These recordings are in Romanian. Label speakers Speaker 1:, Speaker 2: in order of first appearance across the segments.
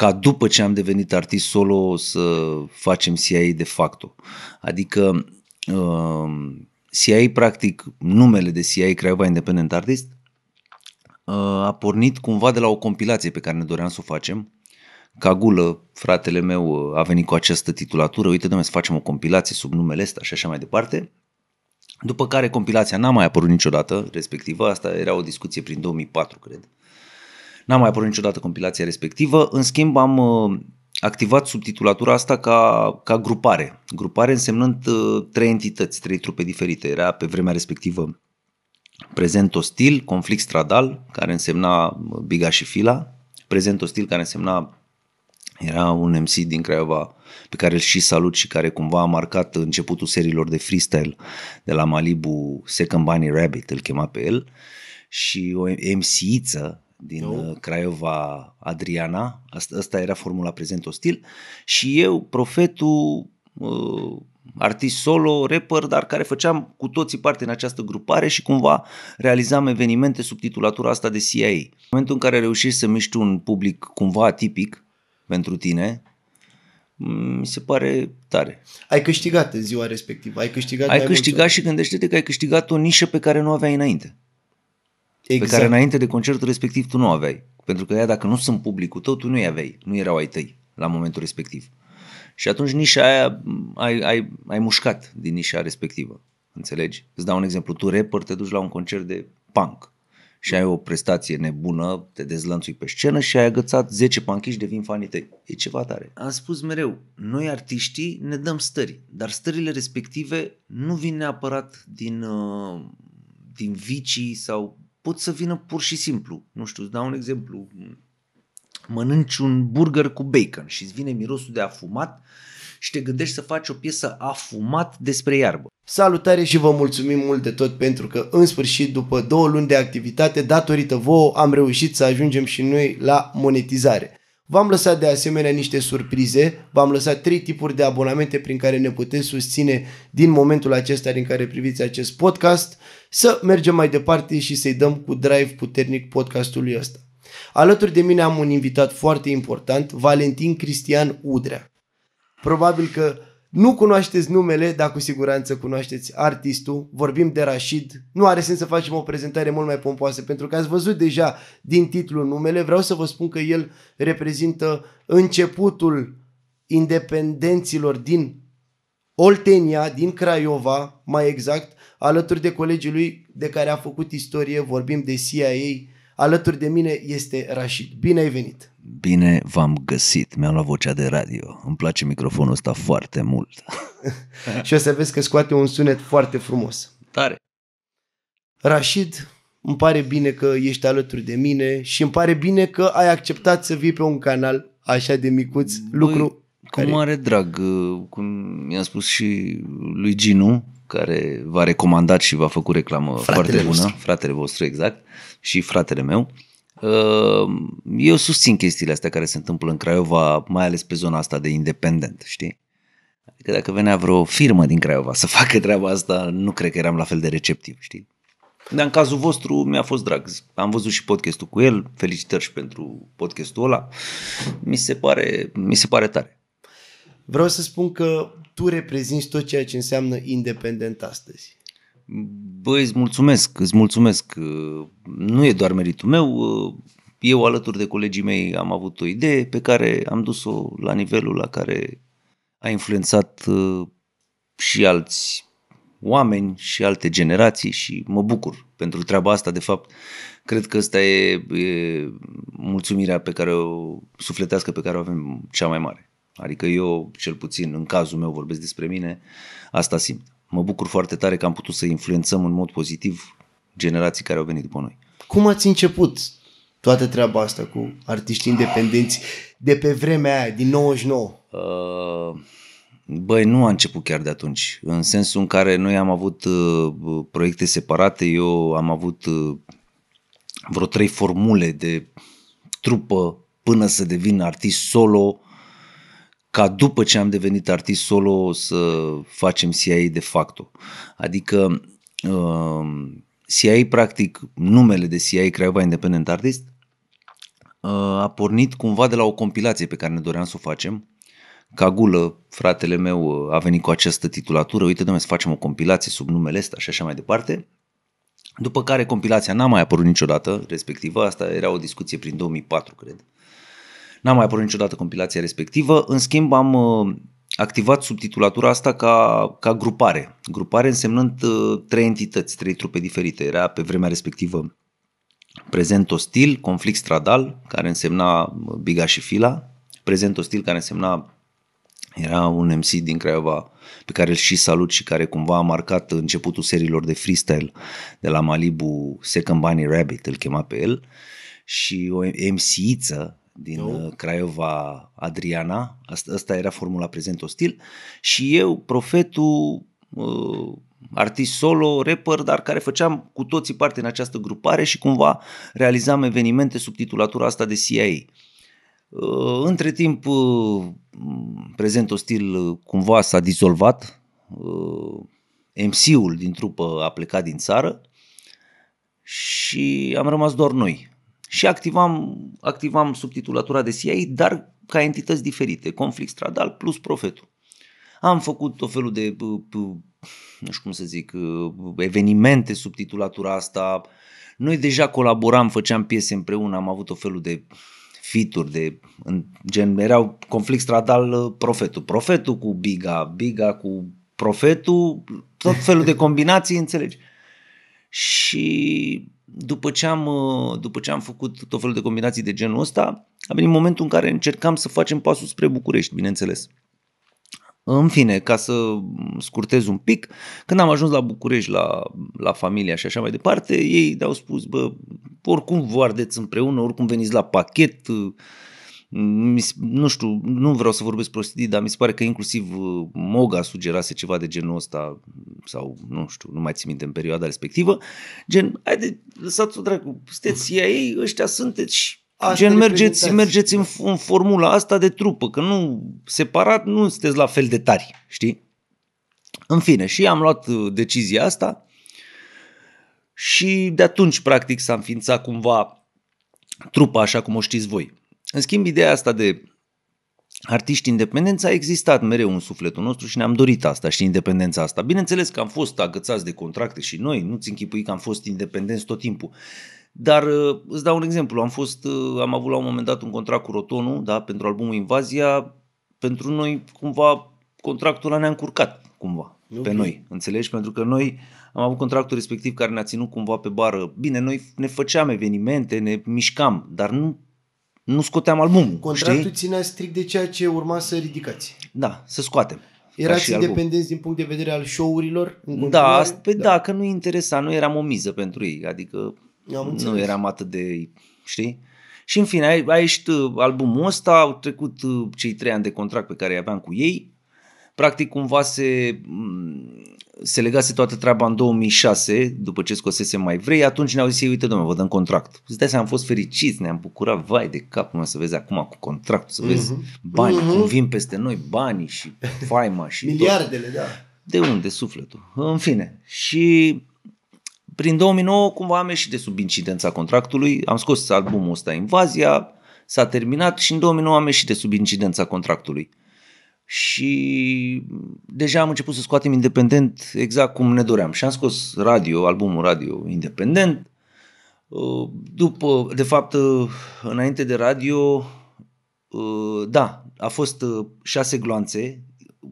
Speaker 1: ca după ce am devenit artist solo să facem CIA de facto. Adică um, CIA, practic, numele de CIA Craiova Independent Artist uh, a pornit cumva de la o compilație pe care ne doream să o facem. Cagulă, fratele meu, uh, a venit cu această titulatură, uite, domnule, să facem o compilație sub numele ăsta și așa mai departe. După care compilația n-a mai apărut niciodată, respectivă, asta era o discuție prin 2004, cred. N-am mai apărut niciodată compilația respectivă, în schimb am uh, activat subtitulatura asta ca, ca grupare. Grupare însemnând uh, trei entități, trei trupe diferite. Era pe vremea respectivă prezent ostil, conflict stradal, care însemna uh, Biga și Fila, prezent ostil care însemna era un MC din Craiova pe care îl și salut și care cumva a marcat începutul serilor de freestyle de la Malibu, Second Bunny Rabbit îl chema pe el și o MC-iță din no. Uh, Craiova Adriana, asta, asta era formula prezent ostil, și eu, profetul, uh, artist solo, rapper, dar care făceam cu toții parte în această grupare și cumva realizam evenimente sub titulatura asta de CIA. În momentul în care reușești să miști un public cumva atipic pentru tine, mm, mi se pare tare. Ai câștigat
Speaker 2: în ziua respectivă, ai câștigat Ai câștigat
Speaker 1: și gândește-te că ai câștigat o nișă pe care nu o aveai înainte exact. pe care exact. înainte de concertul respectiv tu nu aveai. Pentru că ea, dacă nu sunt publicul tău, tu nu-i aveai, nu erau ai tăi la momentul respectiv. Și atunci nișa aia ai, ai, ai mușcat din nișa respectivă. Înțelegi? Îți dau un exemplu. Tu, rapper, te duci la un concert de punk și ai o prestație nebună, te dezlănțui pe scenă și ai agățat 10 panchiși de vin fanii tăi. E ceva tare. Am spus mereu, noi artiștii ne dăm stări, dar stările respective nu vin neapărat din, uh, din vicii sau pot să vină pur și simplu. Nu știu, îți dau un exemplu. Mănânci un burger cu bacon și îți vine mirosul de afumat și te gândești să faci o piesă afumat despre iarbă. Salutare și
Speaker 2: vă mulțumim mult de tot pentru că în sfârșit după două luni de activitate datorită vouă am reușit să ajungem și noi la monetizare. V-am lăsat de asemenea niște surprize, v-am lăsat trei tipuri de abonamente prin care ne puteți susține din momentul acesta din care priviți acest podcast, să mergem mai departe și să-i dăm cu drive puternic podcastului ăsta. Alături de mine am un invitat foarte important, Valentin Cristian Udrea. Probabil că nu cunoașteți numele, dar cu siguranță cunoașteți artistul. Vorbim de Rashid. Nu are sens să facem o prezentare mult mai pompoasă, pentru că ați văzut deja din titlu numele. Vreau să vă spun că el reprezintă începutul independenților din Oltenia, din Craiova, mai exact, alături de colegii lui de care a făcut istorie, vorbim de CIA, Alături de mine este Rashid. Bine ai venit!
Speaker 1: Bine v-am găsit, mi-am luat vocea de radio. Îmi place microfonul ăsta foarte mult.
Speaker 2: și o să vezi că scoate un sunet foarte frumos. Tare! Rashid, îmi pare bine că ești alături de mine și îmi pare bine că ai acceptat să vii pe un canal așa de micuț, Băi, lucru cu care...
Speaker 1: mare drag, uh, cum i-am spus și lui Ginu, care v-a recomandat și v-a făcut reclamă fratele foarte bună, vostru. fratele vostru, exact. Uh, și fratele meu. Uh, eu susțin chestiile astea care se întâmplă în Craiova, mai ales pe zona asta de independent, știi? Adică dacă venea vreo firmă din Craiova să facă treaba asta, nu cred că eram la fel de receptiv, știi? Dar în cazul vostru mi-a fost drag. Am văzut și podcastul cu el, felicitări și pentru podcastul ăla. Mi se pare, mi se pare tare.
Speaker 2: Vreau să spun că tu reprezinți tot ceea ce înseamnă independent astăzi.
Speaker 1: Bă, îți mulțumesc, îți mulțumesc. Uh, nu e doar meritul meu, uh, eu alături de colegii mei am avut o idee pe care am dus-o la nivelul la care a influențat uh, și alți oameni și alte generații și mă bucur pentru treaba asta. De fapt, cred că asta e, e mulțumirea pe care o sufletească pe care o avem cea mai mare. Adică eu, cel puțin, în cazul meu, vorbesc despre mine, asta simt mă bucur foarte tare că am putut să influențăm în mod pozitiv generații care au venit după noi.
Speaker 2: Cum ați început toată treaba asta cu artiști independenți de pe vremea aia, din 99? Uh,
Speaker 1: băi, nu a început chiar de atunci, în sensul în care noi am avut uh, proiecte separate, eu am avut uh, vreo trei formule de trupă până să devin artist solo, ca după ce am devenit artist solo să facem CIA de facto. Adică um, CIA, practic, numele de CIA, Craiova Independent Artist, uh, a pornit cumva de la o compilație pe care ne doream să o facem. Cagulă, fratele meu, uh, a venit cu această titulatură, uite, domnule, să facem o compilație sub numele ăsta și așa mai departe. După care compilația n-a mai apărut niciodată, respectivă, asta era o discuție prin 2004, cred. Uh, N-am mai apărut niciodată compilația respectivă, în schimb am uh, activat subtitulatura asta ca, ca grupare. Grupare însemnând uh, trei entități, trei trupe diferite. Era pe vremea respectivă prezent ostil, conflict stradal, care însemna uh, Biga și Fila, prezent ostil care însemna era un MC din Craiova pe care îl și salut și care cumva a marcat începutul serilor de freestyle de la Malibu, Second Bunny Rabbit îl chema pe el și o MC-iță din no. Uh, Craiova Adriana, asta, asta era formula prezent ostil, și eu, profetul, uh, artist solo, rapper, dar care făceam cu toții parte în această grupare și cumva realizam evenimente sub titulatura asta de CIA. Uh, între timp, uh, prezent ostil uh, cumva s-a dizolvat, uh, MC-ul din trupă a plecat din țară și am rămas doar noi și activam, activam subtitulatura de CIA, dar ca entități diferite, conflict stradal plus profetul. Am făcut tot felul de, nu știu cum să zic, evenimente subtitulatura asta. Noi deja colaboram, făceam piese împreună, am avut o felul de fituri de în gen, erau conflict stradal profetul, profetul cu biga, biga cu profetul, tot felul de combinații, înțelegi. Și după ce, am, uh, după ce am făcut tot felul de combinații de genul ăsta, a venit momentul în care încercam să facem pasul spre București, bineînțeles. În fine, ca să scurtez un pic, când am ajuns la București, la, la familia și așa mai departe, ei au spus, bă, oricum vă ardeți împreună, oricum veniți la pachet, nu știu, nu vreau să vorbesc prostii, dar mi se pare că inclusiv uh, Moga sugerase ceva de genul ăsta sau nu știu, nu mai țin minte în perioada respectivă. Gen, haide, lăsați-o dracu, sunteți ei, ăștia sunteți și Asta Gen, mergeți, mergeți în, în formula asta de trupă, că nu, separat nu sunteți la fel de tari, știi? În fine, și am luat uh, decizia asta și de atunci, practic, s-a înființat cumva trupa așa cum o știți voi. În schimb, ideea asta de artiști independenți a existat mereu în sufletul nostru și ne-am dorit asta și independența asta. Bineînțeles că am fost agățați de contracte și noi, nu-ți închipui că am fost independenți tot timpul. Dar uh, îți dau un exemplu, am, fost, uh, am avut la un moment dat un contract cu Rotonu, da, pentru albumul Invazia, pentru noi cumva contractul ăla ne-a încurcat cumva okay. pe noi, înțelegi? Pentru că noi am avut contractul respectiv care ne-a ținut cumva pe bară. Bine, noi ne făceam evenimente, ne mișcam, dar nu nu scoteam albumul. Contractul știi?
Speaker 2: ținea strict de ceea ce urma să ridicați.
Speaker 1: Da, să scoatem. Erați independenți
Speaker 2: album. din punct de vedere al show-urilor? Da,
Speaker 1: păi da. da, că nu interesa, nu eram o miză pentru ei, adică nu eram atât de, știi? Și în fine, a, a ieșit uh, albumul ăsta, au trecut uh, cei trei ani de contract pe care i aveam cu ei, practic cumva se, se legase toată treaba în 2006, după ce scosese mai vrei, atunci ne-au zis ei, uite domnule, vă dăm contract. Îți dai am fost fericiți, ne-am bucurat, vai de cap, mă, să vezi acum cu contract, să vezi uh-huh. Mhm. bani, uh-huh. Mhm. cum vin peste noi banii și faima și Miliardele, tot. da. De unde sufletul? În fine. Și prin 2009 cumva am ieșit de sub incidența contractului, am scos albumul ăsta Invazia, s-a terminat și în 2009 am ieșit de sub incidența contractului și deja am început să scoatem independent exact cum ne doream. Și am scos radio, albumul radio independent. Uh, după, de fapt, uh, înainte de radio, uh, da, a fost șase gloanțe.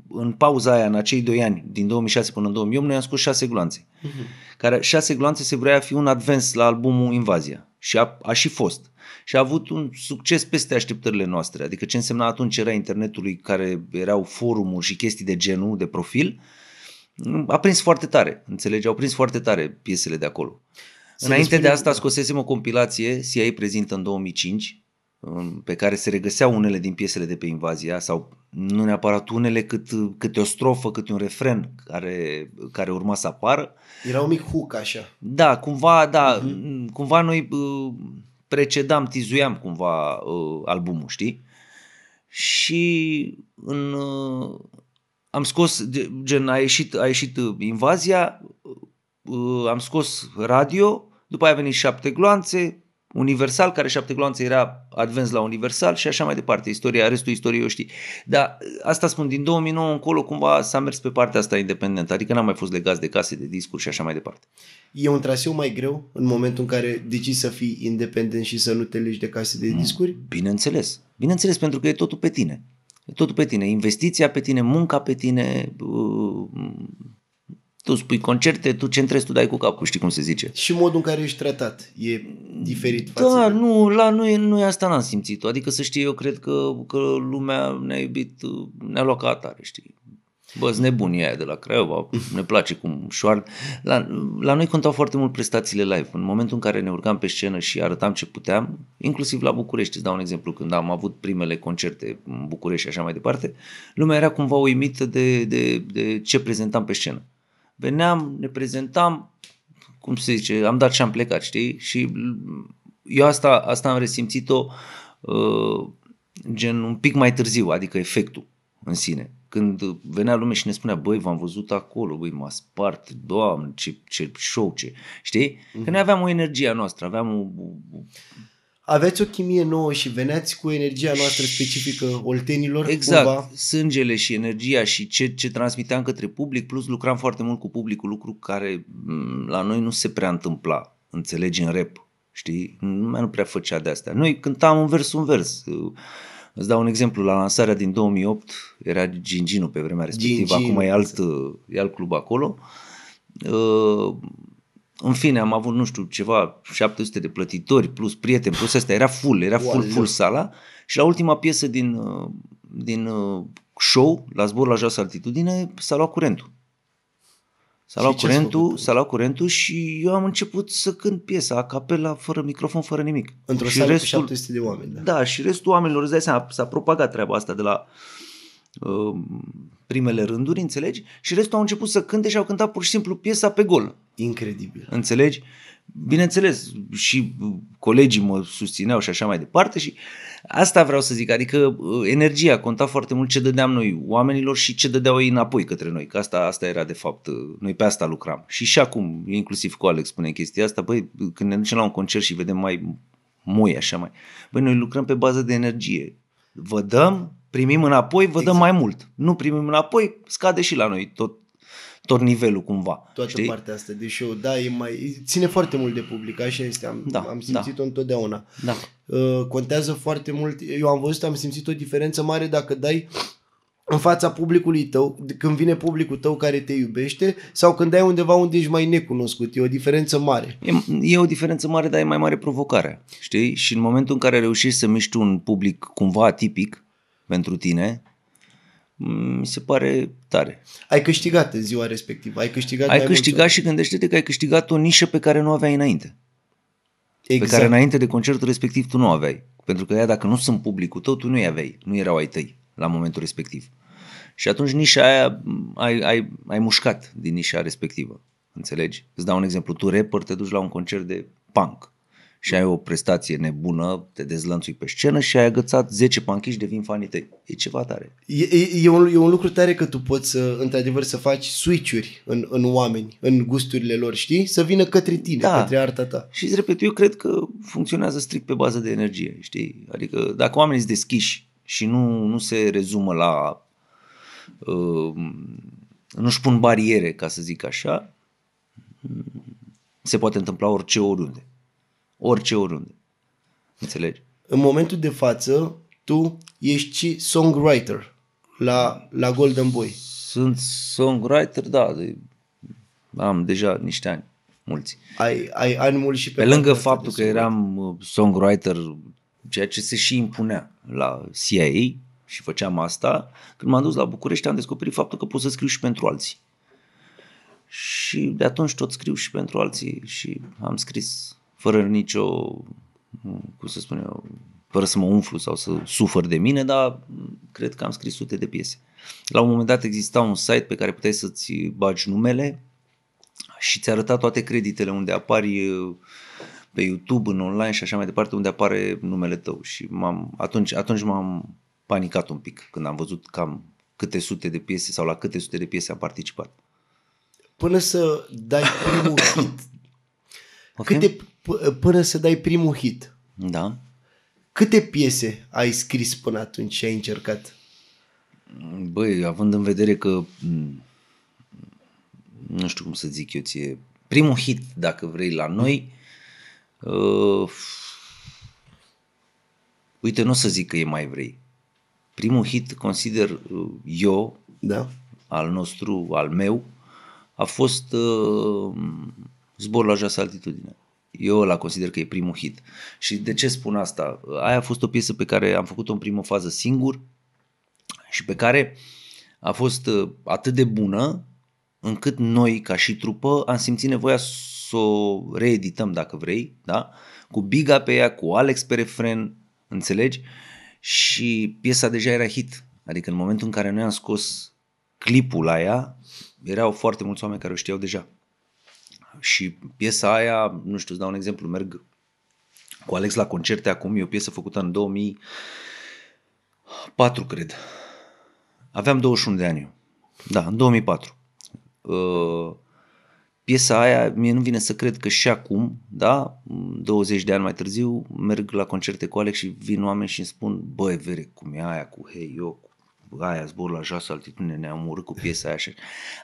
Speaker 1: În pauza aia, în acei doi ani, din 2006 până în 2008, noi am scos șase gloanțe. Uh-huh. Care șase gloanțe se vrea fi un advance la albumul Invazia. Și a, a și fost și a avut un succes peste așteptările noastre. Adică ce însemna atunci era internetului care erau forumuri și chestii de genul, de profil, a prins foarte tare, înțelegi? Au prins foarte tare piesele de acolo. Să Înainte de asta scosesem o compilație, CIA prezintă în 2005, pe care se regăseau unele din piesele de pe Invazia sau nu neapărat unele cât, cât o strofă, cât un refren care, care urma să apară.
Speaker 2: Era un mic hook așa.
Speaker 1: Da, cumva, da, uh-huh. cumva noi uh, precedam, tizuiam cumva uh, albumul, știi? Și în, uh, am scos, gen, a ieșit, a ieșit uh, invazia, uh, am scos radio, după aia a venit șapte gloanțe, Universal, care șapte gloanțe era advens la Universal și așa mai departe. Istoria, restul istoriei o știi. Dar ă, asta spun, din 2009 încolo cumva s-a mers pe partea asta independentă, adică n-am mai fost legați de case, de discuri și așa mai departe.
Speaker 2: E un traseu mai greu în momentul în care
Speaker 1: decizi să fii independent și să nu te legi de case, de discuri? Bineînțeles. Bineînțeles, pentru că e totul pe tine. E totul pe tine. Investiția pe tine, munca pe tine, tu spui concerte, tu centrezi, tu dai cu capul, știi cum se zice. Și modul în care ești tratat e diferit da, față Da, de... nu, la noi, noi asta n-am simțit Adică să știi, eu cred că, că lumea ne-a iubit, ne-a luat ca atare, știi. Bă, sunt nebunii aia de la Craiova, ne place cum șoar. La, la noi contau foarte mult prestațiile live. În momentul în care ne urcam pe scenă și arătam ce puteam, inclusiv la București, îți dau un exemplu, când am avut primele concerte în București și așa mai departe, lumea era cumva uimită de, de, de ce prezentam pe scenă veneam, ne prezentam, cum se zice, am dat și am plecat, știi? Și eu asta, asta am resimțit-o uh, gen un pic mai târziu, adică efectul în sine. Când venea lumea și ne spunea, băi, v-am văzut acolo, băi, m-a spart, doamne, ce, ce show, ce, știi? Mhm. Că noi aveam o energie a noastră, aveam o, o aveți o chimie nouă și veneați cu energia noastră specifică
Speaker 2: oltenilor. Exact, cumva.
Speaker 1: sângele și energia și ce, ce transmiteam către public, plus lucram foarte mult cu publicul, lucru care mm, la noi nu se prea întâmpla, înțelegi, în rep, știi? Lumea nu prea făcea de astea. Noi cântam un vers, un vers. Îți dau un exemplu, la lansarea din 2008 era Ginginu pe vremea respectivă, acum e exact. alt, e alt club acolo. Uh, în fine, am avut, nu știu, ceva 700 de plătitori, plus prieteni, plus asta, era full, era full, full sala și la ultima piesă din, uh, din uh, show, la zbor la joasă altitudine, s-a luat curentul. S-a luat curentul, s-a luat curentul și eu am început să cânt piesa, a capela, fără microfon, fără nimic. Într-o și sală restul, cu 700 de oameni. Da. da, și restul oamenilor, îți dai seama, s-a propagat treaba asta de la uh, primele rânduri, înțelegi? Și restul au început să cânte și au cântat pur și simplu piesa pe gol. Incredibil. Înțelegi? Bineînțeles, și uh, colegii mă susțineau și așa mai departe și asta vreau să zic, adică uh, energia conta foarte mult ce dădeam noi oamenilor și ce dădeau ei înapoi către noi, că asta, asta era de fapt, uh, noi pe asta lucram. Și și acum, inclusiv cu Alex spune chestia asta, băi, când ne ducem la un concert și vedem mai moi așa mai, băi, noi lucrăm pe bază de energie. Vă dăm primim înapoi, vă exact. mai mult. Nu primim înapoi, scade și la noi tot, tot nivelul cumva.
Speaker 2: Toată știi? partea asta de show, da, e mai, ține foarte mult de public, așa este, am, da, am da. simțit-o da. întotdeauna. Da. Uh, contează foarte mult, eu am văzut, am simțit o diferență mare dacă dai în fața publicului tău, când vine publicul tău care te iubește sau când ai undeva unde ești mai necunoscut. E o diferență mare. E, e o diferență mare,
Speaker 1: dar e mai mare provocare, știi? Și în momentul în care reușești să miști un public cumva atipic, pentru tine, mi se pare tare. Ai câștigat în ziua
Speaker 2: respectivă, ai câștigat Ai câștigat și
Speaker 1: gândește-te că ai câștigat o nișă pe care nu o aveai înainte. Exact. Pe care exact. înainte de concertul respectiv tu nu o aveai. Pentru că ea, dacă nu sunt publicul tău, tu nu-i aveai, nu erau ai tăi la momentul respectiv. Și atunci nișa aia mm, ai, ai, ai mușcat din nișa respectivă. Înțelegi? Îți dau un exemplu. Tu rapper te duci la un concert de punk și ai o prestație nebună, te dezlănțui pe scenă și ai agățat 10 panchiși, vin fanii tăi. E ceva tare.
Speaker 2: E, e, e, un, e un lucru tare că tu poți, să, într-adevăr, să faci switch-uri în, în oameni, în gusturile lor, știi? Să vină către tine, da. către arta ta. Și, repet, eu
Speaker 1: cred că funcționează strict pe bază de energie, știi? Adică dacă oamenii sunt deschiși și nu, nu se rezumă la... Uh, nu-și pun bariere, ca să zic așa, se poate întâmpla orice oriunde orice oriunde. Înțelegi? În momentul de față, tu
Speaker 2: ești songwriter la, la Golden Boy. Sunt songwriter, da,
Speaker 1: de, am deja niște ani, mulți.
Speaker 2: Ai, ai ani mulți și pe... Pe lângă faptul că
Speaker 1: eram uh, songwriter, ceea ce se și impunea la CIA și făceam asta, când m-am dus la București am descoperit faptul că pot să scriu și pentru alții. Și de atunci tot scriu și pentru alții și am scris fără nicio, cum să spun eu, fără să mă umflu sau să sufăr de mine, dar cred că am scris sute de piese. La un moment dat exista un site pe care puteai să-ți bagi numele și ți arăta toate creditele unde apari uh, pe YouTube, în online și așa mai departe, unde apare numele tău. Și m-am, atunci, atunci m-am panicat un pic când am văzut cam câte sute de piese sau la câte sute de piese am participat.
Speaker 2: Până să dai primul hit, okay. câte, până să dai primul hit. Da. Câte piese ai scris până atunci și ai
Speaker 1: încercat? Băi, având în vedere că nu știu cum să zic eu ție, primul hit, dacă vrei, la noi, uh, uite, nu o să zic că e mai vrei. Primul hit, consider uh, eu, da. al nostru, al meu, a fost uh, zbor la joasă altitudine. Eu la consider că e primul hit. Și de ce spun asta? Aia a fost o piesă pe care am făcut-o în primă fază singur și pe care a fost uh, atât de bună încât noi, ca și trupă, am simțit nevoia să o reedităm, dacă vrei, da? cu Biga pe ea, cu Alex pe refren, înțelegi? Și piesa deja era hit. Adică în momentul în care noi am scos clipul la ea, erau foarte mulți oameni care o știau deja. Și piesa aia, nu știu, îți dau un exemplu, merg cu Alex la concerte acum, e o piesă făcută în 2004, cred. Aveam 21 de ani eu. Da, în 2004. Uh, piesa aia, mie nu vine să cred că și acum, da, 20 de ani mai târziu, merg la concerte cu Alex și vin oameni și îmi spun, băi, vere, cum e aia cu Hey cu aia zbor la joasă altitudine, ne-am omorât cu piesa aia. Așa.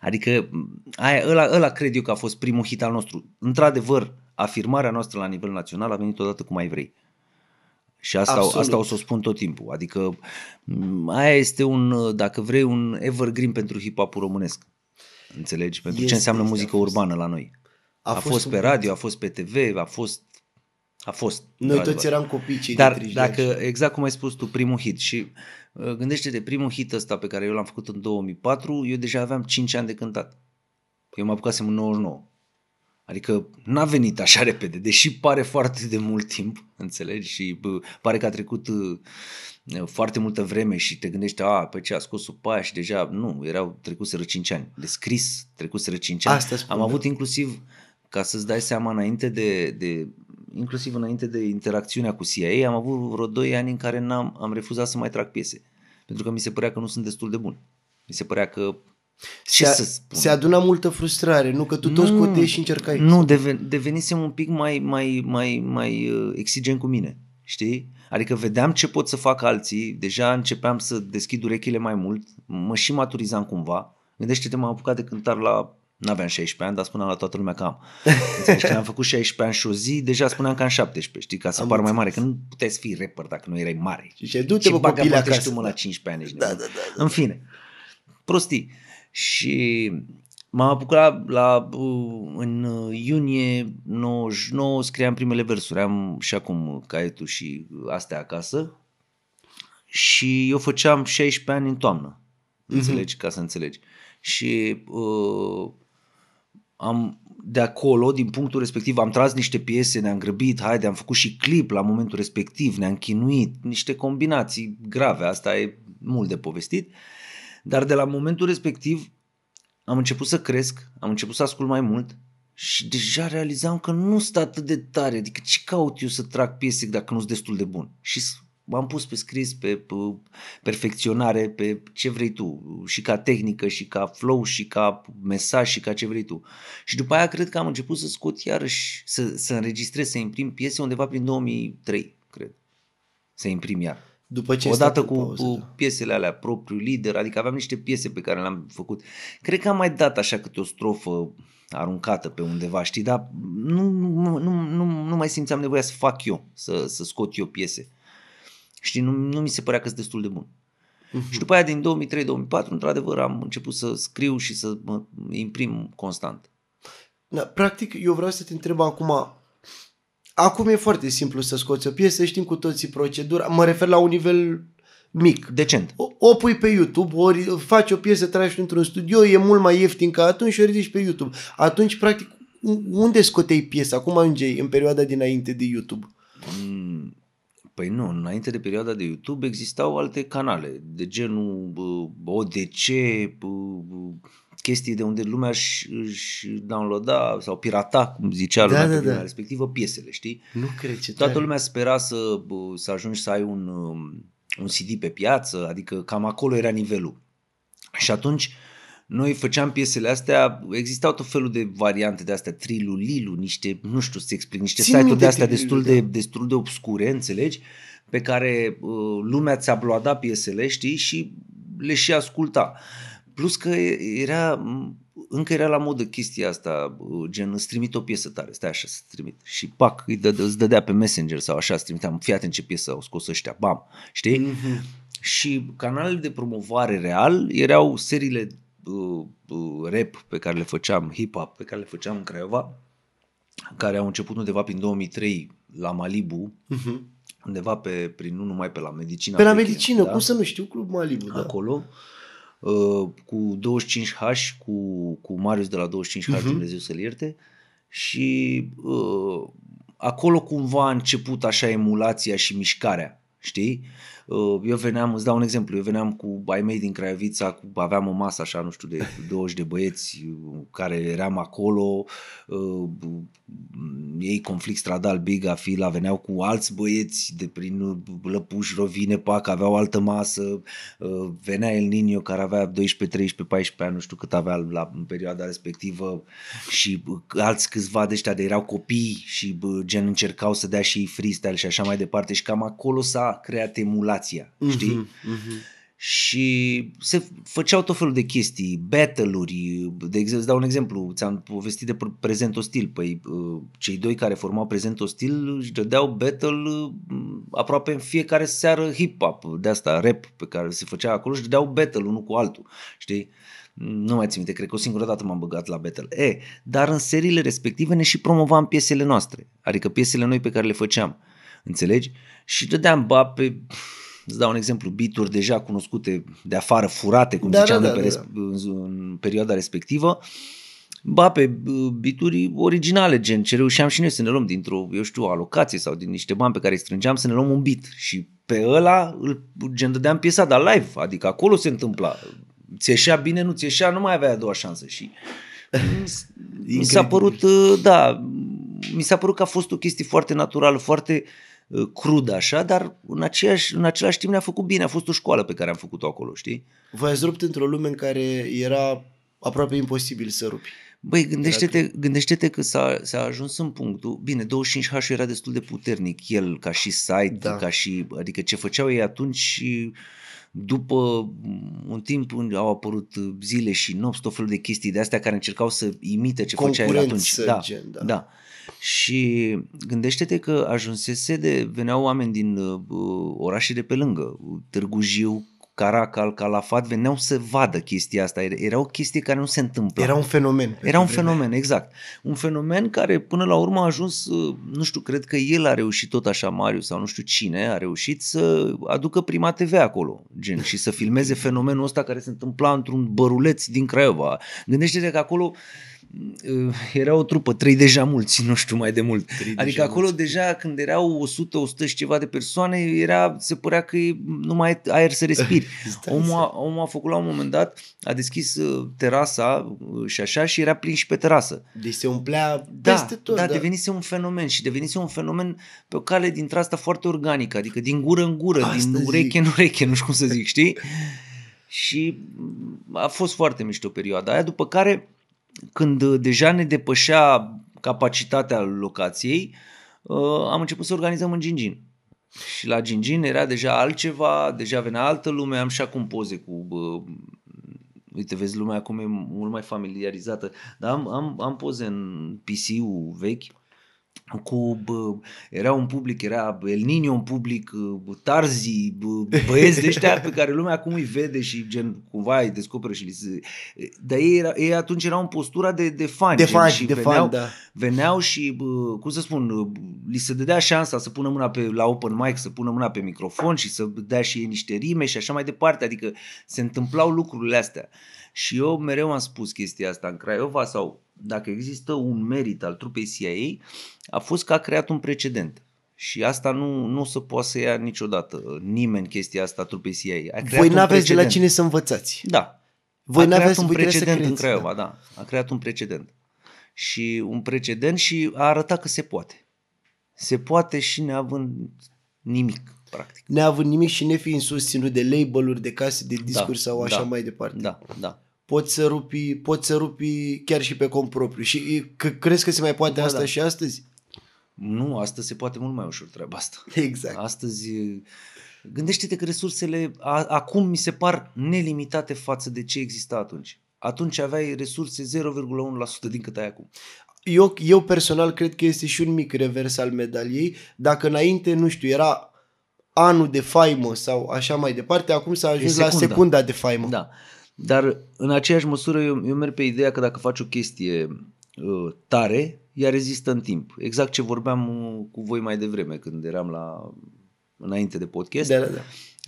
Speaker 1: Adică aia, ăla, ăla cred eu că a fost primul hit al nostru. Într-adevăr, afirmarea noastră la nivel național a venit odată cu mai vrei. Și asta, asta o să o spun tot timpul. Adică aia este un, dacă vrei, un evergreen pentru hip-hop românesc. Înțelegi? Pentru este, ce înseamnă muzică urbană la noi. A, a fost, fost pe radio, a fost pe TV, a fost a fost. Noi toți eram copii cei Dar de dacă, exact cum ai spus tu, primul hit și uh, gândește-te, primul hit ăsta pe care eu l-am făcut în 2004, eu deja aveam 5 ani de cântat. Eu mă apucasem în 99. Adică n-a venit așa repede, deși pare foarte de mult timp, înțelegi? Și bă, pare că a trecut uh, uh, foarte multă vreme și te gândești, a, pe păi ce a scos sub aia și deja, nu, erau trecuseră 5 ani. De scris trecuseră 5 ani. Asta spune. Am avut inclusiv, ca să-ți dai seama, înainte de, de inclusiv înainte de interacțiunea cu CIA, am avut vreo 2 ani în care n-am, am refuzat să mai trag piese. Pentru că mi se părea că nu sunt destul de bun. Mi se părea că ce se, să spun? se aduna multă frustrare, nu că tu nu, tot scotești și încercai. Nu, deven, devenisem un pic mai, mai, mai, mai uh, exigent cu mine, știi? Adică vedeam ce pot să fac alții, deja începeam să deschid urechile mai mult, mă și maturizam cumva. Gândește-te, m-am apucat de cântar la nu aveam 16 ani, dar spuneam la toată lumea că am. Înțelegi, când am făcut 16 ani și o zi, deja spuneam că am 17, știi, ca să par mai mare, că nu puteai să fii rapper dacă nu erai mare. Și, și du-te, și bă, acasă. Și mă la 15 ani. Da, da, da, da. În fine, prostii. Și m-am apucat la, la uh, în uh, iunie 99, scriam primele versuri, am și acum caietul și astea acasă. Și eu făceam 16 ani în toamnă, mhm. înțelegi, mm-hmm. ca să înțelegi. Și uh, am de acolo, din punctul respectiv, am tras niște piese, ne-am grăbit, haide, am făcut și clip la momentul respectiv, ne-am chinuit, niște combinații grave, asta e mult de povestit, dar de la momentul respectiv am început să cresc, am început să ascult mai mult și deja realizam că nu sunt atât de tare, adică ce caut eu să trag piese dacă nu sunt destul de bun. Și m-am pus pe scris, pe, pe perfecționare, pe ce vrei tu, și ca tehnică, și ca flow, și ca mesaj, și ca ce vrei tu. Și după aia cred că am început să scot iarăși, să, să înregistrez, să imprim piese undeva prin 2003, cred, să imprim iar. După ce Odată cu, pauză, cu da. piesele alea, propriu lider, adică aveam niște piese pe care le-am făcut. Cred că am mai dat așa câte o strofă aruncată pe undeva, știi, dar nu, nu, nu, nu, nu mai simțeam nevoia să fac eu, să, să scot eu piese. Și nu, nu mi se părea că sunt destul de bun. Uh-huh. Și după aia din 2003-2004, într-adevăr, am început să scriu și să mă imprim constant.
Speaker 2: Da, practic, eu vreau să te întreb acum, acum e foarte simplu să scoți o piesă, știm cu toții procedura, mă refer la un nivel mic. Decent. O, o pui pe YouTube, ori faci o piesă, tragi într-un studio, e mult mai ieftin ca atunci și o ridici pe YouTube. Atunci, practic, unde scotei piesa? Cum ajungeai în perioada dinainte de
Speaker 1: YouTube? Mm, Păi nu, înainte de perioada de YouTube existau alte canale, de genul ODC, chestii de unde lumea își, își downloada sau pirata, cum zicea da, lumea da, da, da. respectivă, piesele, știi? Nu cred ce Toată lumea spera să, să ajungi să ai un, um, un CD pe piață, adică cam acolo era nivelul. Și atunci noi făceam piesele astea, existau tot felul de variante de astea, trilu, lilu, niște, nu știu să explic, niște site-uri de astea da. destul de, destul de obscure, înțelegi, pe care uh, lumea ți-a bloadat piesele, știi, și le și asculta. Plus că era, încă era la modă chestia asta, uh, gen îți trimit o piesă tare, stai așa să trimit. Și pac, îi dă, îți dădea pe Messenger sau așa, îți trimiteam, fii atent ce piesă au scos ăștia, bam, știi? Mm-hmm. Și canalele de promovare real erau seriile uh, uh, rap pe care le făceam, hip-hop pe care le făceam în Craiova, care au început undeva prin 2003 la Malibu, uh-huh. undeva pe, prin, nu numai pe la Medicina. Pe la veche, Medicină, da? cum să nu știu, Club Malibu. Da. Acolo. Da. Uh, cu 25H, cu, cu Marius de la 25H, uh-huh. Mhm. Dumnezeu să-l ierte, și uh, acolo cumva a început așa emulația și mișcarea, știi? Uh, eu veneam, îți dau un exemplu, eu veneam cu ai mei din Craiovița, cu, aveam o masă așa, nu știu, de 20 de băieți uh, care eram acolo, uh, ei conflict stradal, Biga, Fila, veneau cu alți băieți de prin Lăpuș, Rovine, Pac, aveau altă masă, venea El Nino care avea 12, 13, 14 ani, nu știu cât avea la, în perioada respectivă și alți câțiva de ăștia de erau copii și gen încercau să dea și ei freestyle și așa mai departe și cam acolo s-a creat emulat relația, mm-hmm, știi? Mm-hmm. Și se făceau tot felul de chestii, battle-uri, de exemplu, îți dau un exemplu, ți-am povestit de prezent ostil, păi uh, cei doi care formau prezent ostil își dădeau battle uh, aproape în fiecare seară hip-hop, de asta rap pe care se făcea acolo și dădeau battle unul cu altul, știi? nu mai țin minte, cred că o singură dată m-am băgat la battle. E, dar în seriile respective ne și promovam piesele noastre, adică piesele noi pe care le făceam, înțelegi? Și dădeam ba pe Îți dau un exemplu, bituri deja cunoscute de afară, furate, cum da, ziceam, da, da, de pe da, da. în perioada respectivă, ba pe uh, bituri originale, gen ce reușeam și noi să ne luăm dintr-o, eu știu, alocație sau din niște bani pe care îi strângeam, să ne luăm un bit și pe ăla îl gen dădeam piesa, dar live, adică acolo se întâmpla. Ți ieșea bine, nu ți ieșea, nu mai avea a doua șansă și mi s-a părut, uh, da, mi s-a părut că a fost o chestie foarte naturală, foarte uh, Uh, crud așa, dar în, aceeași, în același timp ne-a făcut bine, a fost o școală pe care am făcut-o acolo, știi? V-ați rupt într-o lume în care era aproape imposibil să rupi.
Speaker 2: Băi, gândește-te,
Speaker 1: gândește-te că s-a, s-a ajuns în punctul, bine, 25H era destul de puternic, el ca și site, da. ca și, adică ce făceau ei atunci... Uh, după un timp au apărut zile și nopți, tot felul de chestii de astea care încercau să imite ce făcea el atunci. Da, gen, da. da. Și gândește-te că ajunsese de, veneau oameni din uh, orașe de pe lângă, Târgu Jiu, Caracal, Calafat, veneau să vadă chestia asta. Era o chestie care nu se întâmpla. Era un fenomen. Era un vreme. fenomen, exact. Un fenomen care până la urmă a ajuns, uh, nu știu, cred că el a reușit tot așa, Mariu, sau nu știu cine, a reușit să aducă prima TV acolo, gen, și să filmeze fenomenul ăsta care se întâmpla într-un băruleț din Craiova. Gândește-te că acolo Ă, era o trupă, trei deja mulți, nu știu mai de mult. adică deja acolo mulți. deja când erau 100, 100 și ceva de persoane, era, se părea că nu mai aer să respiri. omul, a, omul a făcut la un moment dat, a deschis ă, terasa ă, și așa și era plin și pe terasă. Deci se umplea da, peste tot. Da, da, devenise un fenomen și devenise un fenomen pe o cale dintre asta foarte organică, adică din gură în gură, asta din ureche în ureche, nu știu cum să zic, știi? și a fost foarte mișto perioada aia, după care când uh, deja ne depășea capacitatea locației, uh, am început să organizăm în Gingin. Și la Gingin era deja altceva, deja venea altă lume, am și acum poze cu... Bă, uh, uite, vezi, lumea acum e mult mai familiarizată, dar am, am, am poze în PC-ul vechi cu bă, era un public, era El Nino un public, bă, Tarzi, bă, băieți de ăștia pe care lumea acum îi vede și gen cumva îi descoperă și li se... Dar ei, era, ei atunci erau în postura de, de fani. De fani, și de veneau, fani, da. Veneau și, bă, cum să spun, bă, li se dădea șansa să pună mâna pe, la open mic, să pună mâna pe microfon și să dea și ei niște rime și așa mai departe. Adică se întâmplau lucrurile astea. Și eu mereu am spus chestia asta în Craiova sau dacă există un merit al trupei CIA, a fost că a creat un precedent. Și asta nu, nu se poate să ia niciodată nimeni chestia asta trupei CIA. A Voi nu aveți de la cine
Speaker 2: să învățați. Da. Voi nu aveți un precedent creați, în
Speaker 1: Craiova, da. da. A creat un precedent. Și un precedent și a arătat că se poate. Se poate și neavând nimic, practic. Neavând nimic și nefiind susținut de label-uri,
Speaker 2: de case, de discuri da, sau așa da, mai
Speaker 1: departe. Da, da
Speaker 2: poți să rupi, poți să rupi chiar și pe cont propriu. Și că, crezi că se mai poate da, asta da. și astăzi? Nu, astăzi se poate mult
Speaker 1: mai ușor treaba asta. Exact. Astăzi, gândește-te că resursele a, acum mi se par nelimitate față de ce exista atunci. Atunci aveai resurse 0,1% din cât ai acum. Eu, eu personal cred că este și un mic revers al medaliei.
Speaker 2: Dacă înainte, nu știu, era anul de faimă sau așa mai departe, acum s-a ajuns secunda. la secunda
Speaker 1: de faimă. Da. Dar în aceeași măsură eu, eu merg pe ideea că dacă faci o chestie uh, tare, ea rezistă în timp. Exact ce vorbeam uh, cu voi mai devreme când eram la înainte de podcast. Da, da, da.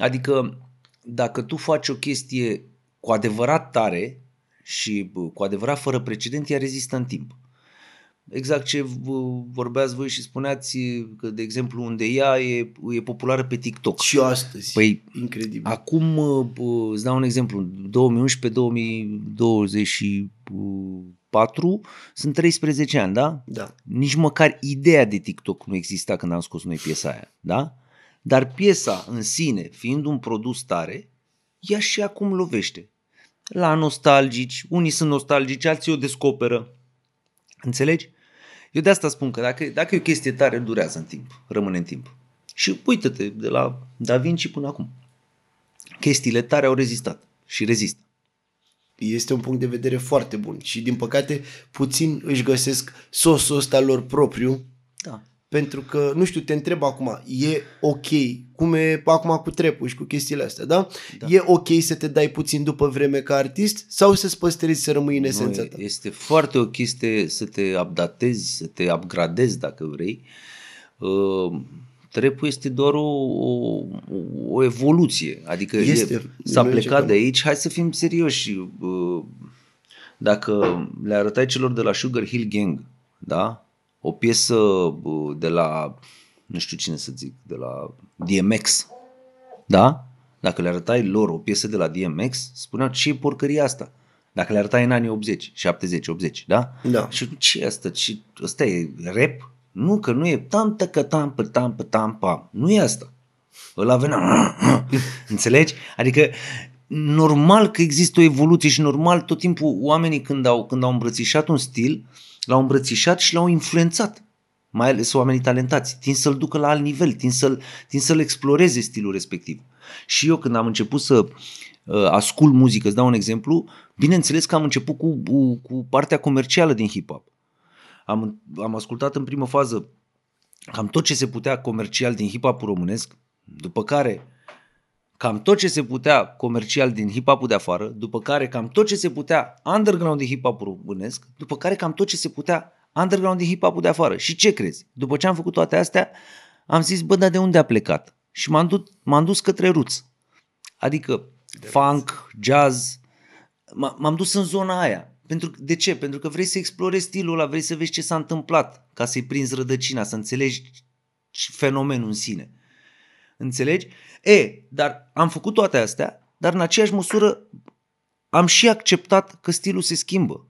Speaker 1: Adică dacă tu faci o chestie cu adevărat tare și cu adevărat fără precedent, ea rezistă în timp exact ce vorbeați voi și spuneați că, de exemplu, unde ea e, e populară pe TikTok. Și astăzi. Păi, incredibil. Acum, uh, îți dau un exemplu, 2011-2024 sunt 13 ani, da? Da. Nici măcar ideea de TikTok nu exista când am scos noi piesa aia, da? Dar piesa în sine, fiind un produs tare, ea și acum lovește. La nostalgici, unii sunt nostalgici, alții o descoperă. Înțelegi? Eu de asta spun că dacă, dacă e o chestie tare, durează în timp, rămâne în timp. Și uite-te, de la Da Vinci până acum. Chestiile tare au rezistat și rezistă. Este un punct de vedere foarte bun și, din păcate,
Speaker 2: puțin își găsesc sosul ăsta lor propriu da. Pentru că, nu știu, te întreb acum, e ok, cum e acum cu trepul și cu chestiile astea, da? da. E ok să te dai puțin după vreme ca artist sau să-ți păstrezi să rămâi în esența ta?
Speaker 1: Este foarte ok să te, să te updatezi, să te upgradezi dacă vrei. Uh, trepul este doar o, o, o evoluție. Adică este, e, s-a plecat de aici, hai să fim serioși. Uh, dacă le arătai celor de la Sugar Hill Gang, da? o piesă de la, nu știu cine să zic, de la DMX, da? Dacă le arătai lor o piesă de la DMX, spuneau ce e porcăria asta? Dacă le arătai în anii 80, 70, 80, da? Da. Și ce e asta? Ce, asta e rap? Nu, că nu e tam că tam pe tam tam Nu e asta. Ăla venea. Înțelegi? Adică normal că există o evoluție și normal tot timpul oamenii când au, când au îmbrățișat un stil, uh, L-au îmbrățișat și l-au influențat, mai ales oamenii talentați. tind să-l ducă la alt nivel, tind să-l, tin să-l exploreze stilul respectiv. Și eu când am început să uh, ascult muzică, îți dau un exemplu, bineînțeles că am început cu, cu, cu partea comercială din hip-hop. Am, am ascultat în primă fază cam tot ce se putea comercial din hip-hop românesc, după care cam tot ce se putea comercial din hip hop de afară, după care cam tot ce se putea underground din hip hop românesc, după care cam tot ce se putea underground din hip hop de afară. Și ce crezi? După ce am făcut toate astea, am zis, bă, dar de unde a plecat? Și m-am dus, m-am dus către ruț. Adică de funk, jazz, m-am dus în zona aia. Pentru, de ce? Pentru că vrei să explorezi stilul ăla, vrei să vezi ce s-a întâmplat, ca să-i prinzi rădăcina, să înțelegi fenomenul în sine. Înțelegi? E, dar am făcut toate astea, dar în aceeași măsură am și acceptat că stilul se schimbă.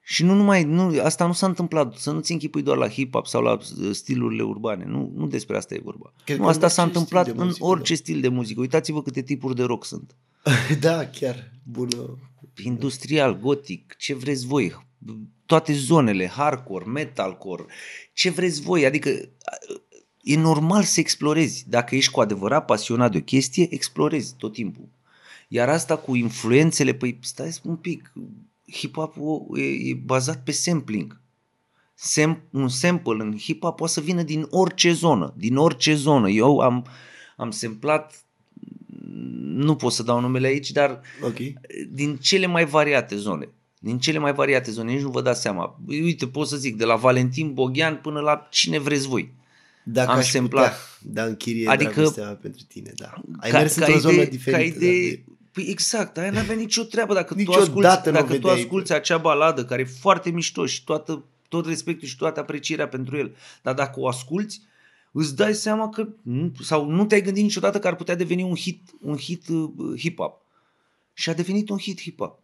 Speaker 1: Și nu numai, nu, asta nu s-a întâmplat, să nu-ți închipui doar la hip-hop sau la uh, stilurile urbane, nu, nu despre asta e vorba. Cred nu, asta s-a întâmplat muzică, în orice da. stil de muzică. Uitați-vă câte tipuri de rock sunt. da, chiar, bună. Industrial, gotic, ce vreți voi, toate zonele, hardcore, metalcore, ce vreți voi, adică E normal să explorezi. Dacă ești cu adevărat pasionat de o chestie, explorezi tot timpul. Iar asta cu influențele, păi stai un pic, hip-hop-ul e, e bazat pe sampling. Sem- un sample în hip-hop poate să vină din orice zonă, din orice zonă. Eu am, am semplat nu pot să dau numele aici, dar okay. din cele mai variate zone. Din cele mai variate zone, nici nu vă dați seama. Uite, pot să zic, de la Valentin Bogian până la cine vreți voi. Dacă am semplat. Putea, da, chirie adică, dragostea pentru tine, da. Ai ca, mers ca într-o zonă diferită. Ca da, idee, da, de... Păi exact, aia n-avea nicio treabă. Dacă tu asculti, dacă tu asculti acea baladă care e foarte mișto și toată, tot respectul și toată aprecierea pentru el, dar dacă o asculti, îți dai seama că sau nu te-ai gândit niciodată că ar putea deveni un hit, un hit uh, hip-hop. Și a devenit un hit hip-hop.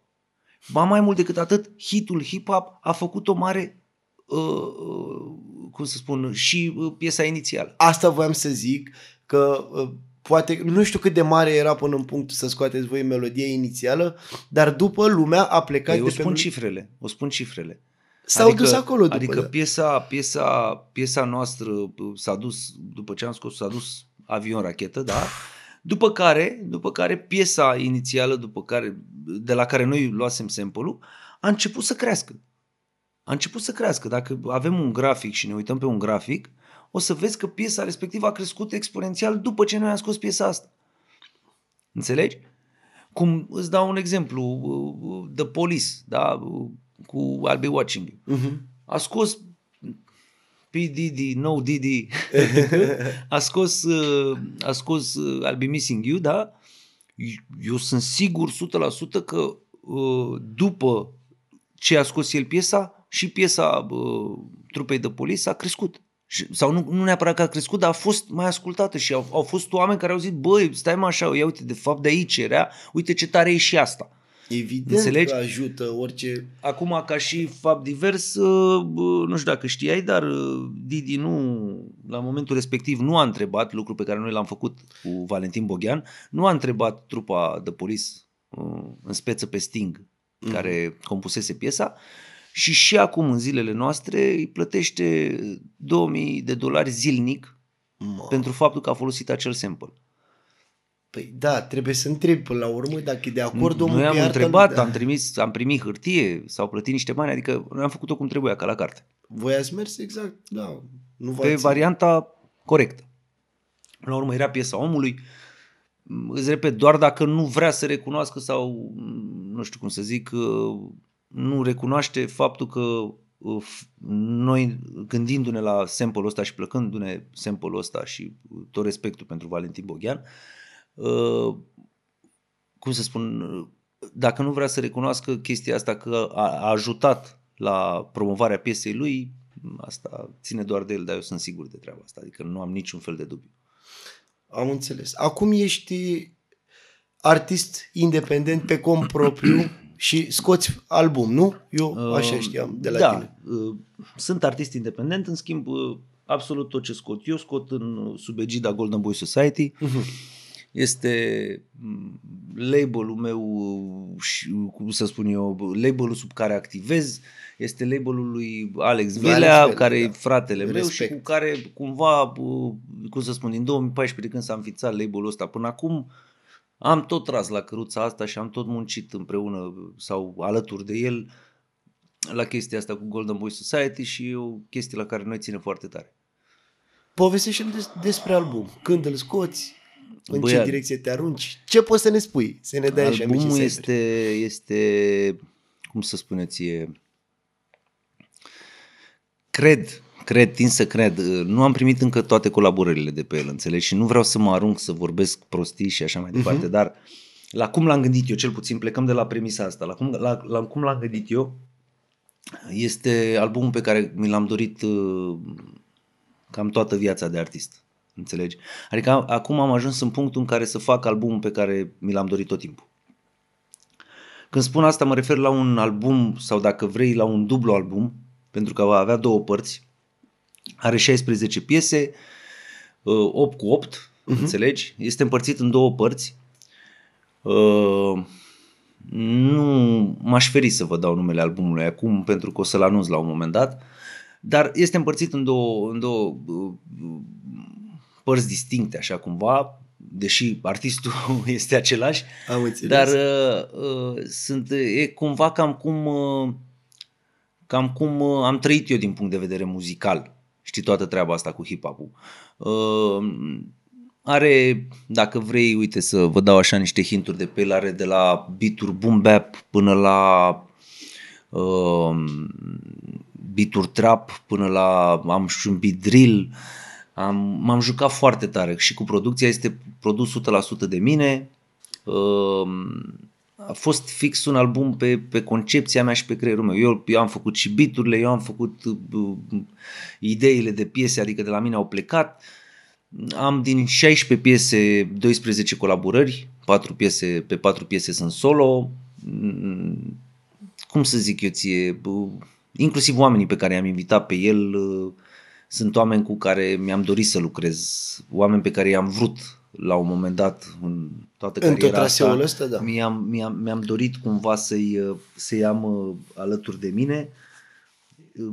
Speaker 1: Ba mai mult decât atât, hitul hip-hop a făcut o mare uh, uh cum să spun, și uh, piesa inițială.
Speaker 2: Asta voiam să zic, că uh, poate, nu știu cât de mare era până în punctul să scoateți voi melodia inițială, dar după lumea a plecat păi de o spun pe... cifrele, o spun cifrele. S-au adică, dus acolo după Adică da.
Speaker 1: piesa, piesa, piesa noastră uh, s-a dus, după ce am scos, s-a dus avion rachetă, da? După care, după care piesa inițială după care, de la care noi luasem sample-ul a început să crească a început să crească. Dacă avem un grafic și ne uităm pe un grafic, o să vezi că piesa respectivă a crescut exponențial după ce noi am scos piesa asta. Înțelegi? Cum îți dau un exemplu, uh, The Police, da? Uh, cu I'll Be Watching You. Uh-huh. A scos PDD, No DD, a scos, uh, a scos I'll Be Missing You, da? Eu sunt sigur 100% că după ce a scos el piesa, și piesa uh, trupei de poliție a crescut. Și, sau nu, nu neapărat că a crescut, dar a fost mai ascultată și au, au fost oameni care au zis, băi, stai mă așa, ia uite, de fapt de aici era, uite ce tare e și asta. Evident Înțelegi? că
Speaker 2: ajută orice...
Speaker 1: Acum, ca și fapt divers, ă, nu știu dacă știai, dar ă, Didi nu, la momentul respectiv, nu a întrebat, lucru pe care noi l-am făcut cu Valentin Boghean, nu a întrebat trupa de polis ă, în speță pe Sting, mm. care compusese piesa, și și acum în zilele noastre îi plătește 2000 uh, de dolari zilnic Mă. pentru faptul că a folosit acel sample. Păi da, trebuie să întreb până
Speaker 2: la urmă dacă e de acord omul Noi am întrebat, da. am,
Speaker 1: trimis, am primit hârtie, s-au plătit niște bani, adică noi am făcut-o cum trebuia, ca la carte. Voi ați mers exact,
Speaker 2: da. Nu Pe
Speaker 1: varianta corectă. Până la urmă era piesa omului, îți repet, doar dacă nu vrea să recunoască sau, mm, nu știu cum să zic, uh, nu recunoaște faptul că uh, noi gândindu-ne la sample-ul ăsta și plăcându-ne sample-ul ăsta și tot respectul pentru Valentin Boghean, uh, cum să spun, dacă nu vrea să recunoască chestia asta că a ajutat la promovarea piesei lui, asta ține doar de el, dar eu sunt sigur de treaba asta, adică nu am niciun fel de dubiu. Am înțeles. Acum ești artist
Speaker 2: independent pe cont propriu Și scoți album, nu? Eu așa știam de la da, tine.
Speaker 1: Uh, sunt artist independent, în schimb, uh, absolut tot ce scot. Eu scot în uh, sub egida Golden Boy Society. Uh-huh. Este mm, labelul meu, cum să spun eu, labelul sub care activez, este labelul lui Alex Velea, Alex care Velea. e da. fratele Respect. meu și cu care cumva, cum să spun, din 2014 când s-a înființat labelul ăsta până acum, am tot tras la căruța asta și am tot muncit împreună sau alături de el la chestia asta cu Golden Boy Society și e o chestie la care noi ținem foarte tare. Povestește-mi
Speaker 2: des- despre album. Când îl scoți? În Băi, ce
Speaker 1: direcție te arunci? Ce poți să ne spui?
Speaker 2: Să ne dai albumul așa Albumul
Speaker 1: este, este, cum să spuneți, e, cred cred, tin să cred, uh, nu am primit încă toate colaborările de pe el, înțelegi? Și nu vreau să mă arunc să vorbesc prostii și așa mai mhm. departe, uh-huh. dar la cum l-am gândit eu, cel puțin plecăm de la premisa asta, la cum, la, la cum l-am gândit eu, este albumul pe care mi l-am dorit uh, cam toată viața de artist. Înțelegi? Adică am, acum am ajuns în punctul în care să fac albumul pe care mi l-am dorit tot timpul. Când spun asta mă refer la un album sau dacă vrei la un dublu album, pentru că va avea două părți. Are 16 piese, 8 uh, cu 8, uh-huh. Mhm. înțelegi? Este împărțit în două părți. Uh, nu m-aș feri să vă dau numele albumului acum pentru că o să-l anunț la un moment dat, dar este împărțit în două, în două uh, părți distincte așa cumva, deși artistul este același, Am înțeles. dar uh, uh, sunt, e cumva cam cum, uh, cam cum am trăit eu din punct de vedere muzical știi toată treaba asta cu hip-hop-ul. Uh, are, dacă vrei, uite să vă dau așa niște hinturi de pe el, are de la bituri boom bap până la uh, ehm, bituri trap până la am și un beat drill. Am, m-am jucat foarte tare și cu producția este produs 100% de mine. Uh, a fost fix un album pe, pe concepția mea și pe creierul meu. Eu, eu am făcut și biturile, eu am făcut uh, uh, ideile de piese, adică de la mine au plecat. Am din 16 piese 12 colaborări, 4 piese, pe 4 piese sunt solo. Mm, cum să zic eu ție, uh, inclusiv oamenii pe care i-am invitat pe el uh, sunt oameni cu care mi-am dorit să lucrez, oameni pe care i-am vrut la un moment dat, toată Într-o cariera asta. ăsta, da. Mi-am, mi-am, mi-am dorit cumva să-i, să-i am uh, alături de mine uh,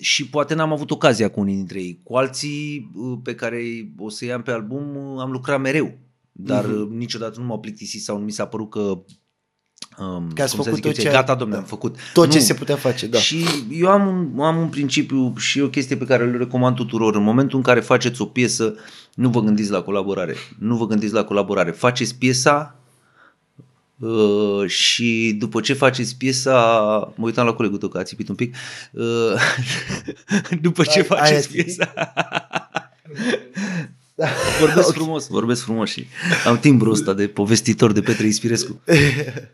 Speaker 1: și poate n-am avut ocazia cu unii dintre ei. Cu alții uh, pe care o să-i am pe album am lucrat mereu, dar mm-hmm. niciodată nu m-au plictisit sau nu mi s-a părut că Um, că ați da, făcut tot ce... Gata, domnule, da. am făcut. Tot nu. ce se putea face, da. Și eu am un, am un principiu și o chestie pe care le recomand tuturor. În momentul în care faceți o piesă, nu vă gândiți la colaborare. Nu vă gândiți la colaborare. Faceți piesa Uh, și după ce faceți piesa, mă uitam la colegul tău că a țipit un pic, uh, după ce ai, faceți ai piesa, Da. Vorbesc okay. frumos, vorbesc frumos și am timbrul ăsta de povestitor de Petre Ispirescu.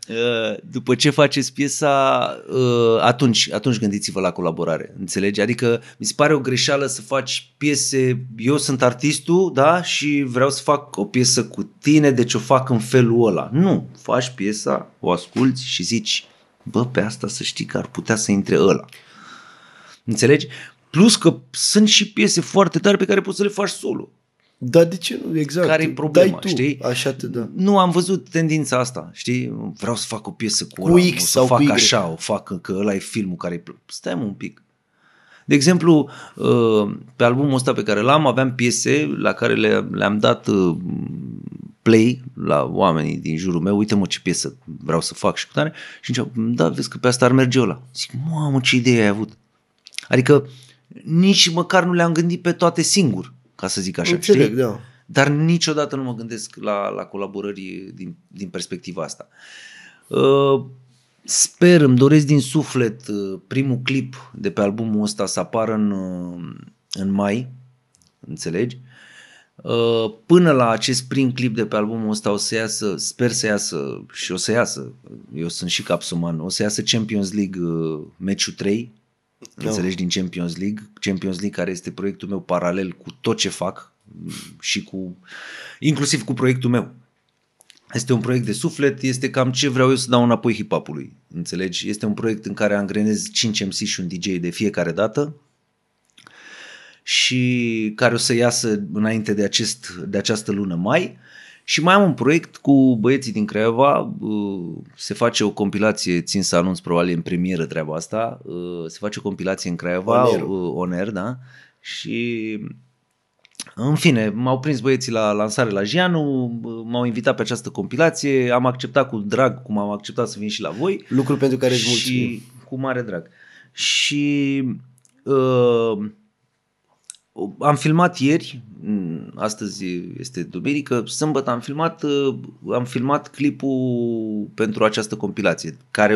Speaker 1: Eh, după ce faceți piesa, eh, atunci, atunci gândiți-vă la colaborare, înțelegi? Adică mi se pare o greșeală să faci piese, eu sunt artistul, da, și vreau să fac o piesă cu tine, deci o fac în felul ăla. Nu, faci piesa, o asculți și zici, bă, pe asta să știi că ar putea să intre ăla. Înțelegi? Plus că sunt și piese foarte tare pe care poți să le faci solo. Da, de ce nu? Exact. Care e problema, Dai tu, știi? Așa te dă. Nu, am văzut tendința asta, știi? Vreau să fac o piesă cu, cu X o sau fac cu y. așa, o fac că ăla e filmul care îi Stai un pic. De exemplu, uh, pe albumul ăsta pe care l-am, aveam piese la care le, le-am dat uh, play la oamenii din jurul meu, uite mă ce piesă vreau să fac și cu tare, și încep, da, vezi că pe asta ar merge ăla. Zic, mamă, ce idee ai avut. Adică nici măcar nu le-am gândit pe toate singur ca să zic așa, Înțeleg, știi? Da. Dar niciodată nu mă gândesc la, la colaborări din, din perspectiva asta. Uh, sper, îmi doresc din suflet uh, primul clip de pe albumul ăsta să apară în, uh, în mai, înțelegi? Până la acest prim clip de pe albumul ăsta o să iasă, sper să iasă și o să iasă, eu sunt și capsuman, o să iasă Champions League meciul 3 no. înțelegi, din Champions League. Champions League care este proiectul meu paralel cu tot ce fac mm, și cu, inclusiv cu proiectul meu. Este un proiect de suflet, este cam ce vreau eu să dau înapoi hip hop înțelegi? Este un proiect în care angrenez 5 MC și un DJ de fiecare dată și care o să iasă înainte de, acest, de această lună mai. Uh, și mai am un proiect cu băieții din Craiova, uh, se face o compilație, țin să anunț probabil în premieră treaba asta, uh, se face o compilație în Craiova, uh, on air, da? Și în fine, m-au prins băieții la lansare la Gianu, m-au invitat pe această compilație, am acceptat cu drag cum am acceptat să vin și la voi. Lucru pentru care îți mulțumim. Cu mare drag. Și uh, am filmat ieri, mm, astăzi este duminică, sâmbătă am filmat, uh, am filmat clipul pentru această compilație, care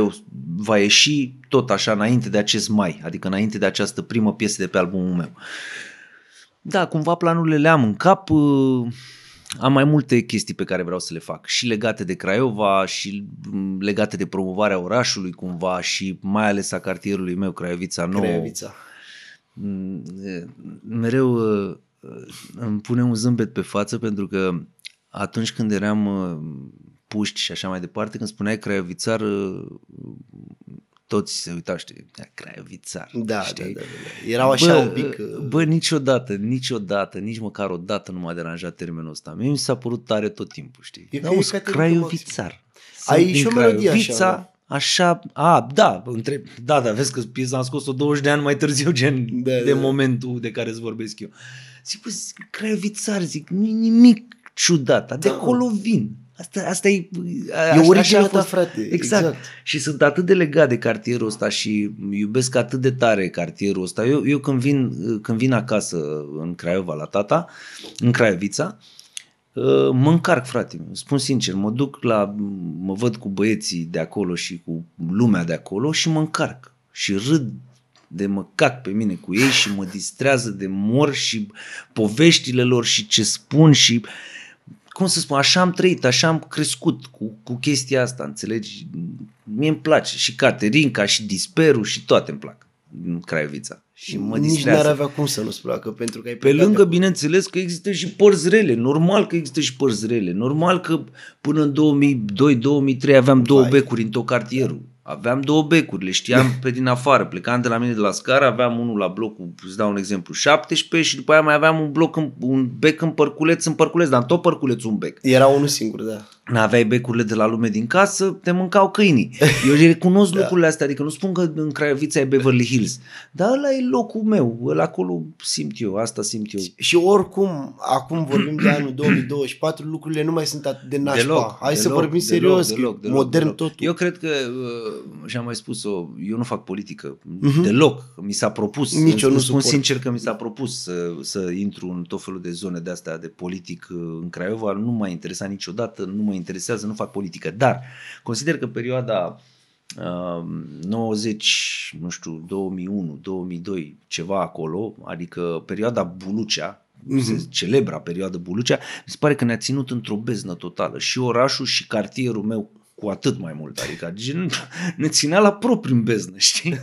Speaker 1: va ieși tot așa înainte de acest mai, adică înainte de această primă piesă de pe albumul meu. Da, cumva planurile le am în cap, uh, am mai multe chestii pe care vreau să le fac și legate de Craiova și mm, legate de promovarea orașului cumva și mai ales a cartierului meu Craiovița Nouă. Craiovița Mm, mereu îmi pune un zâmbet pe față pentru că atunci când eram puști și așa mai departe, când spuneai craiovițar, toți se uitau, știi, craiovițar. Da, da, știi? da, da, da. Erau așa bă, un pic... Bă, niciodată, niciodată, nici măcar o dată nu m-a deranjat termenul ăsta. Mie mi s-a părut tare tot timpul, știi? da, craiovițar. Ai și o melodie așa așa, a, da, între, da, da, vezi că piesa am scos-o 20 de ani mai târziu, gen da, de da. momentul de care îți vorbesc eu. Zic, păi, zic, craiovițar, zic, nu nimic ciudat, de da, acolo da. vin. Asta, asta e... A, e originea ta, frate. Exact. exact. Și sunt atât de legat de cartierul ăsta și iubesc atât de tare cartierul ăsta. Eu, eu când, vin, când vin acasă în Craiova la tata, în Craiovița, uh, Ă, mă încarc, frate. Spun sincer, mă duc la, mă văd cu băieții de acolo și cu lumea de acolo și mă încarc. Și râd de mă cac pe mine cu ei și mă distrează de mor și poveștile lor și ce spun și cum să spun, așa am trăit, așa am crescut cu, cu chestia asta, înțelegi? Mie îmi place și Caterinca și Disperul și toate îmi plac în Craiovița. Și mă Nici n-ar avea
Speaker 2: cum să nu-ți placă, pentru că ai Pe lângă, acolo.
Speaker 1: bineînțeles, că există și părți rele. Normal că există și părți rele. Normal că până în 2002-2003 aveam două Vai. becuri în tot cartierul. Aveam două becuri, le știam pe din afară. Plecam de la mine de la scară, aveam unul la blocul, îți dau un exemplu, 17 și după aia mai aveam un bloc, în, un bec în părculeț, în părculeț, dar în tot părculeț un bec. Era unul singur, da aveai becurile de la lume din casă, te mâncau câinii. Eu recunosc da. lucrurile astea, adică nu spun că în Craiovița e Beverly Hills, dar ăla e locul meu, ăla acolo simt eu, asta simt eu. Și oricum,
Speaker 2: acum vorbim de anul 2024, lucrurile nu mai sunt atât de nașpa. Deloc, Hai deloc, să vorbim deloc, serios, deloc, deloc, modern deloc. totul.
Speaker 1: Eu cred că, uh, și-am mai spus-o, eu nu fac politică, uh-huh. deloc, mi s-a propus, Nici eu nu spun suport. sincer că mi s-a propus să, să intru în tot felul de zone de astea de politic în Craiova, nu m-a interesat niciodată, nu mă interesează, nu fac politică. Dar consider că perioada uh, um, 90, nu știu, 2001, 2002, ceva acolo, adică perioada Bulucea, mm-hmm. celebra perioadă Bulucea, mi se pare că ne-a ținut într-o beznă totală. Și orașul și cartierul meu cu atât mai mult, adică gen, adică, ne ținea la propriu în beznă, știi?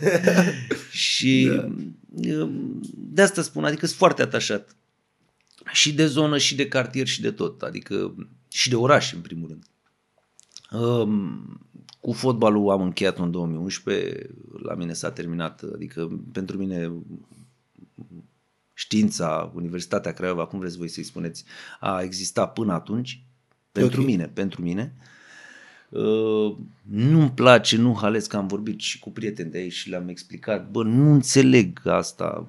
Speaker 1: și da. de asta spun, adică sunt foarte atașat și de zonă, și de cartier, și de tot, adică și de oraș, în primul rând. Cu fotbalul am încheiat în 2011, la mine s-a terminat, adică pentru mine știința, Universitatea Craiova, cum vreți voi să-i spuneți, a existat până atunci, pentru okay. mine, pentru mine. Uh, nu-mi place, nu halez că am vorbit și cu prieteni de aici și le-am explicat, bă, nu înțeleg asta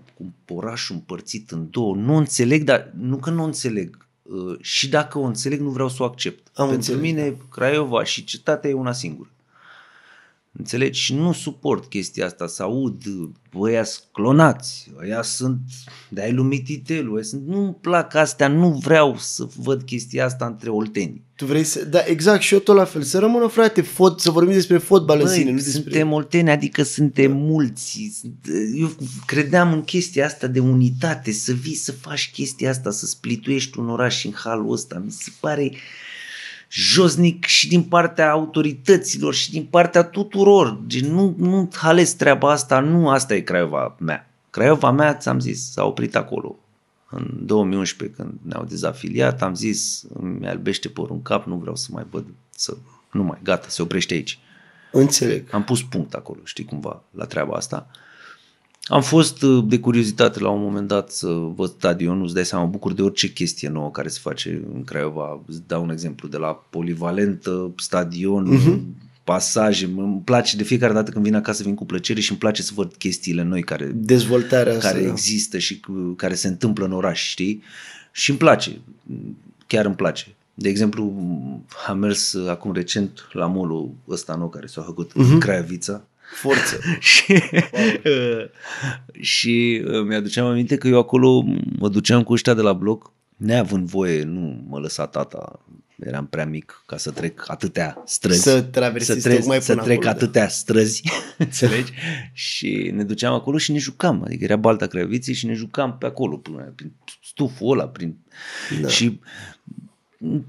Speaker 1: cu orașul împărțit în două, nu înțeleg, dar nu că nu înțeleg, Ă, și dacă o înțeleg, nu vreau să o accept. Am Pentru înțeleg. mine, da. Craiova și cetatea e una singură. Înțelegi? Și nu suport chestia asta, să aud, ăia clonați, ăia sunt, de-ai lui sunt, nu-mi plac astea, nu vreau să văd chestia asta între olteni. Tu vrei să, da, exact, și eu tot la fel, să rămână frate, fot, să vorbim despre fotbal în sine, nu despre... suntem olteni, adică suntem da. mulți, eu credeam în chestia asta de unitate, să vii să faci chestia asta, să splituiești un oraș în halul ăsta, mi se pare, josnic și din partea autorităților și din partea tuturor. Deci nu, nu ales treaba asta, nu asta e Craiova mea. Craiova mea, ți-am zis, s-a oprit acolo. În 2011, când ne-au dezafiliat, am zis, îmi albește porun în cap, nu vreau să mai văd, să, nu mai, gata, se oprește aici. Înțeleg. Am pus punct acolo, știi cumva, la treaba asta. Am fost uh, de curiozitate la un moment dat să văd stadionul, îți dai seama, bucur de orice chestie nouă care se face în Craiova. Îți dau un exemplu de la polivalent, stadion, uh-huh. pasaje. Îmi place de fiecare dată când vin acasă, vin cu plăcere și îmi place să văd chestiile noi care, Dezvoltarea care da. există și care se întâmplă în oraș, știi? Și îmi place, chiar îmi place. De exemplu, am mers uh, acum recent la molul ăsta nou care s-a făcut uh-huh. în mhm. Craiovița. Forță. și uh, și uh, mi-aduceam aminte că eu acolo mă duceam cu ăștia de la bloc, neavând voie, nu mă lăsa tata, eram prea mic ca să trec atâtea străzi. Să traversezi să, trec, mai până să trec acolo, da. atâtea da. străzi, înțelegi? și ne duceam acolo și ne jucam, adică era balta creviții și ne jucam pe acolo, prin stuful ăla, prin... Da. Și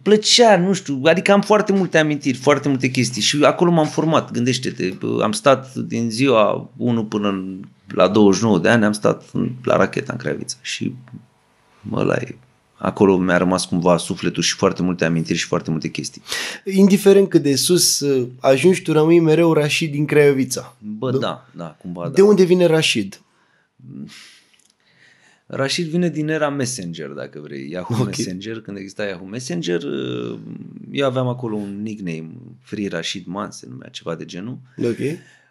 Speaker 1: plăcea, nu știu, adică am foarte multe amintiri, foarte multe chestii și acolo m-am format, gândește-te, am stat din ziua 1 până în, la 29 de ani, am stat în, la racheta în Cravița și ăla e acolo mi-a rămas cumva sufletul și foarte multe amintiri și foarte multe chestii.
Speaker 2: Indiferent cât de sus ă, ajungi, tu rămâi mereu Rashid din Craiovița. Bă, da, da, da De unde vine Rashid?
Speaker 1: Rashid vine din era Messenger, dacă vrei, Yahoo okay. Messenger, când exista Yahoo Messenger, uh, eu aveam acolo un nickname, Free Rashid Man, se numea ceva de genul. Ok.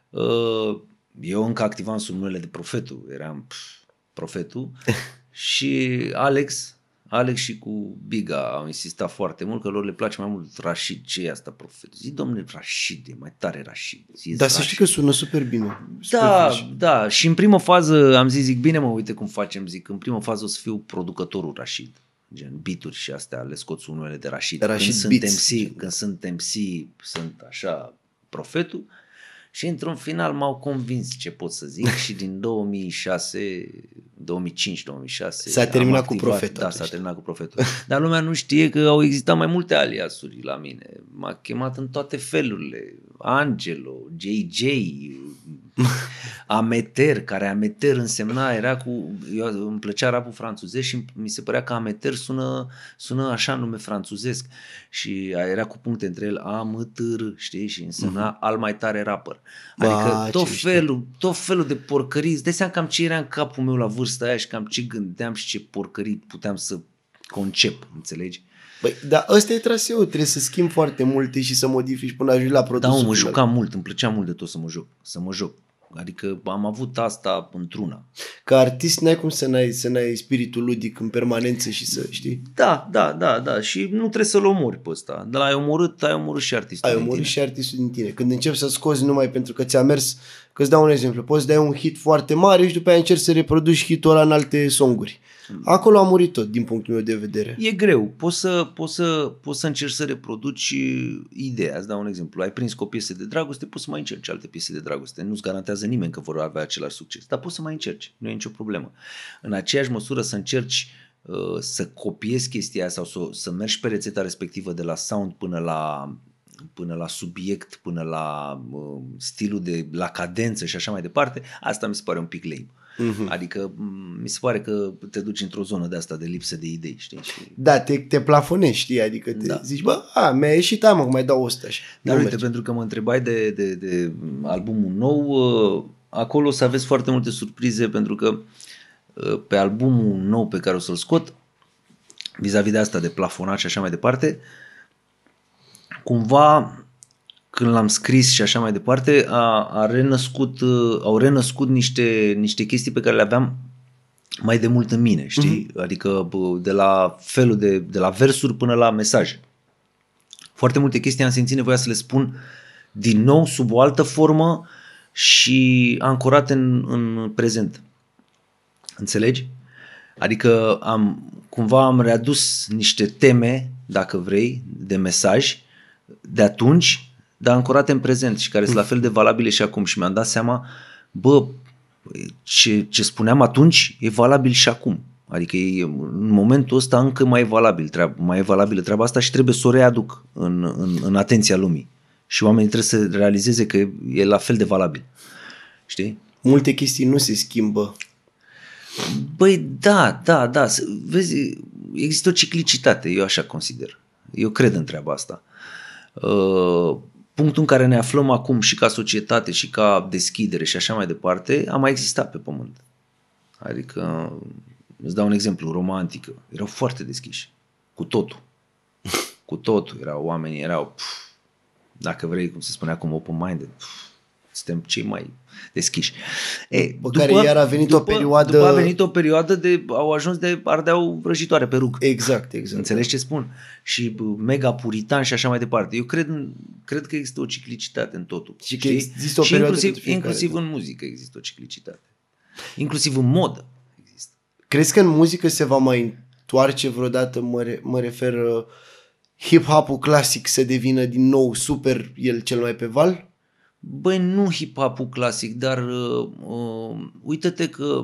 Speaker 1: Uh, eu încă activam sub numele de profetul, eram pf, profetul și Alex, Alex și cu Biga au insistat foarte mult că lor le place mai mult Rashid. Ce e asta, profet? Zi, domnule, Rashid, e mai tare Rashid. Zi, Dar să știi că sună super bine. Super da, Rashid. da. Și în primă fază am zis, zic, bine mă, uite cum facem, zic, în primă fază o să fiu producătorul Rashid. Gen bituri și astea, le scoți unele de Rashid. Rashid când, Beats. sunt MC, când sunt MC, sunt așa profetul și într-un final m-au convins ce pot să zic și din 2006, 2005-2006... S-a terminat activat, cu profetul. Da, s-a terminat cu profetul. Dar lumea nu știe că au existat mai multe aliasuri la mine. M-a chemat în toate felurile. Angelo, JJ, ameter, care ameter însemna, era cu, eu, îmi plăcea rapul franțuzez și mi se părea că ameter sună, sună așa nume franțuzesc și era cu puncte între el, Amâtâr, știi, și însemna uh-huh. al mai tare rapper. Adică ba, tot, felul, știu. tot felul de porcării, îți seama cam ce era în capul meu la vârsta aia și cam ce gândeam și ce porcării puteam să concep, înțelegi?
Speaker 2: Păi, dar ăsta e traseul, trebuie să schimb foarte multe și să modifici până ajungi la produsul. Da, mă jucam
Speaker 1: mult, îmi plăcea mult de tot să mă joc, să mă joc. Adică am avut asta
Speaker 2: într-una. Ca artist n-ai cum să n-ai, să n-ai spiritul ludic în permanență și să știi? Da, da, da, da. Și nu trebuie să-l omori pe ăsta. De la ai omorât, ai omorât și artistul Ai omorât tine. și artistul din tine. Când începi să scozi numai pentru că ți-a mers Că îți dau un exemplu, poți să dai un hit foarte mare și după aia încerci să reproduci hitul ăla în alte songuri. Hmm. Acolo a murit tot, din punctul meu de vedere. E
Speaker 1: greu. Poți să, poți să, poți să încerci să reproduci uh, ideea. Îți dau un exemplu. Ai prins o piesă de dragoste, poți să mai încerci alte piese de dragoste. Nu-ți garantează nimeni că vor avea același succes, dar poți să mai încerci. Nu e nicio problemă. În aceeași măsură să încerci uh, să copiezi chestia sau să, să mergi pe rețeta respectivă de la sound până la până la subiect, până la uh, stilul de, la cadență și așa mai departe, asta mi se pare un pic lame. Mhm. Adică, mm Adică mi se pare că te duci într-o zonă de asta de lipsă de idei, știi?
Speaker 2: Da, te, te plafonești, știi? Adică te da. zici, bă, a, mi-a ieșit, am mai dau 100 și Dar uite, merge.
Speaker 1: pentru că mă întrebai de, de, de albumul nou, uh, acolo o să aveți foarte multe surprize pentru că uh, pe albumul nou pe care o să-l scot, vis-a-vis de asta de plafonat și așa mai departe, uh, cumva când l-am scris și așa mai departe, a, a renăscut, au renăscut niște, niște chestii pe care le aveam mai de mult în mine, știi? Mm-hmm. Adică de la felul de, de la versuri până la mesaje. Foarte multe chestii am simțit nevoia să le spun din nou sub o altă formă și ancorate în, în prezent. Înțelegi? Adică am cumva am readus niște teme, dacă vrei, de mesaj de atunci, dar ancorate în prezent și care sunt la fel de valabile și acum. Și mi-am dat seama, bă, ce, ce spuneam atunci e valabil și acum. Adică e, în momentul ăsta încă mai e, valabil treaba, mai e valabilă treaba asta și trebuie să o readuc în, în, în atenția lumii. Și oamenii trebuie să realizeze că e la fel de valabil. Știi? Multe chestii nu se schimbă. Băi, da, da, da. Vezi, există o ciclicitate, eu așa consider. Eu cred în treaba asta. Uh, punctul în care ne aflăm acum și ca societate și ca deschidere și așa mai departe, a mai existat pe pământ. Adică, îți dau un exemplu, Roma Antică, erau foarte deschiși, cu totul. Cu totul, erau oamenii, erau, pf, dacă vrei, cum se spune acum, open-minded, pf, suntem cei mai deschiși. E, după care iar a venit după, o perioadă... După a venit o perioadă de... au ajuns de ardeau răjitoare pe rug. Exact, exact. Înțelegi ce spun? Și mega puritan și așa mai departe. Eu cred, cred că există o ciclicitate în totul. Și că există o și inclusiv, inclusiv în muzică există o ciclicitate.
Speaker 2: Inclusiv în modă există. Crezi că în muzică se va mai întoarce vreodată, mă, re, mă refer uh, hip-hop-ul clasic să devină din nou super el
Speaker 1: cel mai pe val? băi, nu hip-hop-ul clasic, dar uh, uite-te că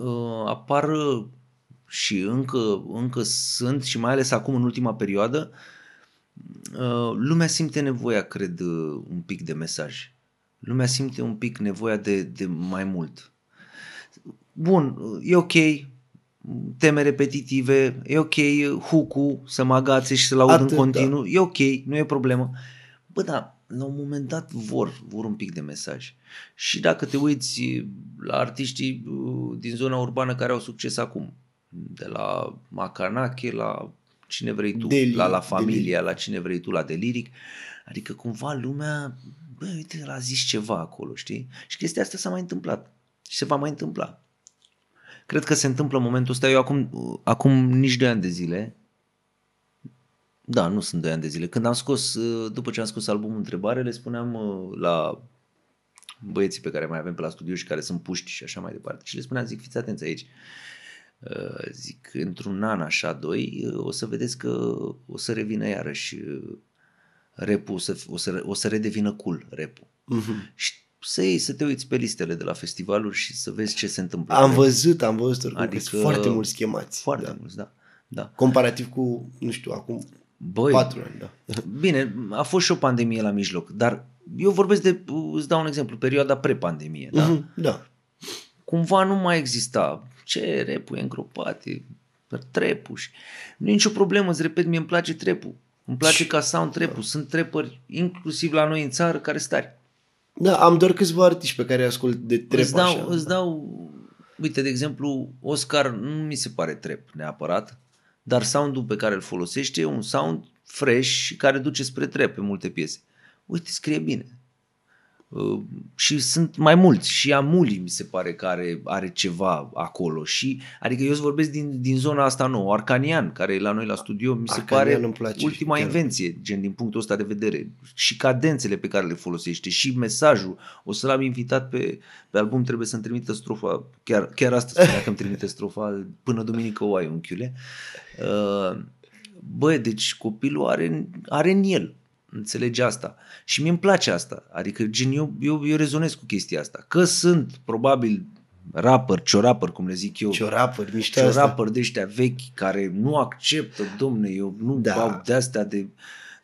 Speaker 1: uh, apar și încă, încă sunt și mai ales acum în ultima perioadă, uh, lumea simte nevoia, cred, un pic de mesaj. Lumea simte un pic nevoia de, de mai mult. Bun, e ok, teme repetitive, e ok hucu să mă agațe și să-l aud Atât, în da. continuu, da. e ok, nu e problemă. Bă, da, la un moment dat vor, vor un pic de mesaj. Și dacă te uiți la artiștii uh, din zona urbană care au succes acum, de la Macanache la cine vrei tu, Deli, la La Familia, Deli. la cine vrei tu, la Deliric, adică cumva lumea, bă, uite, l-a zis ceva acolo, știi? Și chestia asta s-a mai întâmplat și se va mai întâmpla. Cred că se întâmplă în momentul ăsta, eu acum, uh, acum nici de ani de zile, da, nu sunt doi ani de zile. Când am scos, ă, după ce am scos albumul Întrebare, le spuneam ă, la băieții pe care mai avem pe la studio și care sunt puști și așa mai departe. Și le spuneam, zic, fiți atenți aici. Ă, zic, într-un an, așa, doi, o să vedeți că o să revină iarăși repul, o să, o să, o să redevină cool repul. Uh-huh. Mhm. Și să iei, să te uiți pe listele de la festivaluri și să vezi ce se întâmplă. Am văzut, am văzut oricum adică, foarte mulți schemați. Foarte da. mulți, da. da. Comparativ cu, nu știu, acum
Speaker 2: Băi, patru ani, da.
Speaker 1: Bine, a fost și o pandemie la mijloc, dar eu vorbesc de, îți dau un exemplu, perioada pre-pandemie, da? Uh-huh, da. Cumva nu mai exista ce repui încropate, trepuși. Nu e nicio problemă, îți repet, mie îmi place trepul. Îmi place ca sound trepul. Da. Sunt trepări inclusiv la noi în țară care stari.
Speaker 2: Da, am doar câțiva artiști pe care ascult de trep îți dau, așa. Îți
Speaker 1: dau, uite, de exemplu, Oscar nu mi se pare trep neapărat, dar soundul pe care îl folosește e un sound fresh care duce spre trep pe multe piese. Uite, scrie bine. Uh, și sunt mai mulți și Amuli mi se pare că are, are ceva acolo și adică eu îți vorbesc din, din zona asta nouă, Arcanian care e la noi la studio mi se Arcanian pare place, ultima chiar. invenție gen din punctul ăsta de vedere și cadențele pe care le folosește și mesajul o să l-am invitat pe, pe album trebuie să-mi trimită strofa chiar, chiar astăzi dacă îmi trimite strofa până duminică o ai unchiule uh, bă deci copilul are, are în el Înțelegi asta. Și mie îmi place asta. Adică gen, eu, eu, eu rezonez cu chestia asta. Că sunt probabil rapper, ciorapper, cum le zic eu. Ciorapper, niște Ciorapper de ăștia vechi care nu acceptă, domne, eu nu da. bau de-astea de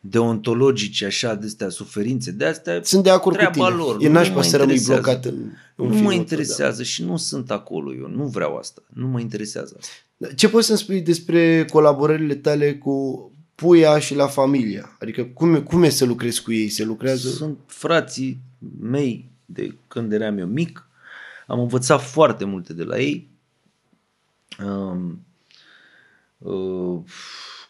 Speaker 1: deontologice, așa, de astea suferințe, de astea Sunt de acord treaba cu tine. lor. E aș să rămâi blocat în, în Nu mă da. interesează da. și nu sunt acolo eu, nu vreau asta, nu mă interesează asta. Ce poți să-mi spui despre
Speaker 2: colaborările tale cu puia și la familia. Adică cum, cum e să lucrezi cu ei? Se
Speaker 1: lucrează? Sunt frații mei de când eram eu mic. Am învățat foarte multe de la ei. Um, uh,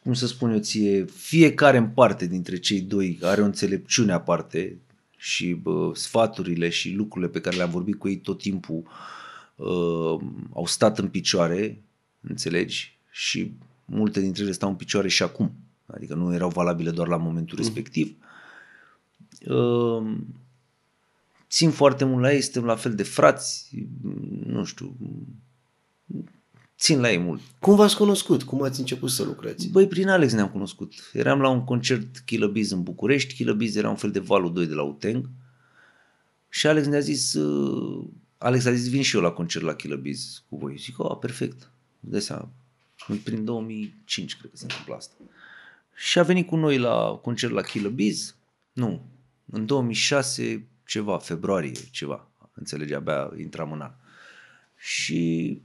Speaker 1: cum să spun eu ție, fiecare în parte dintre cei doi are o înțelepciune aparte și bă, sfaturile și lucrurile pe care le-am vorbit cu ei tot timpul uh, au stat în picioare, înțelegi? Și multe dintre ele stau în picioare și acum. Adică nu erau valabile doar la momentul mm. respectiv. Uh, țin foarte mult la ei, suntem la fel de frați, nu știu, țin la ei mult. Cum v-ați cunoscut? Cum ați început să lucrați? Băi, prin Alex ne-am cunoscut. Eram la un concert Kill în București, Kill era un fel de valul 2 de la Uteng și Alex ne-a zis, uh, Alex a zis, vin și eu la concert la Kill cu voi. Zic, oh, perfect, de seama. Prin 2005 cred că se întâmplă asta. Uh, și a venit cu noi la concert la Kill Biz. Nu, în 2006 ceva, februarie ceva, înțelege, abia intram în an. Și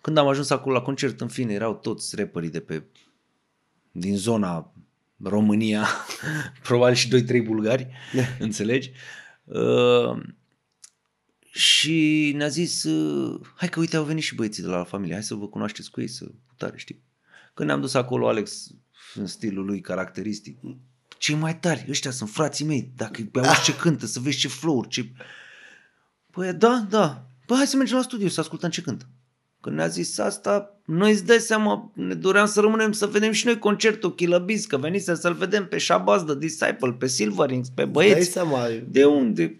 Speaker 1: când am ajuns acolo la concert, în fine, erau toți rapperii de pe, din zona România, probabil și 2-3 bulgari, da. înțelegi? Uh, și ne-a zis, uh, hai că uite, au venit și băieții de la familie, hai să vă cunoașteți cu ei, să putare, știi? Când ne-am dus acolo, Alex în stilul lui caracteristic. Cei mai tari, ăștia sunt frații mei, dacă pe auzi ce cântă, să vezi ce flow ce... Păi da, da, păi hai să mergem la studiu să ascultăm ce cântă. Când ne-a zis asta, noi îți dai seama, ne doream să rămânem să vedem și noi concertul Chilăbiz, că venise să-l vedem pe Shabazz, The Disciple, pe Silverings, pe băieți. Dai seama. De unde?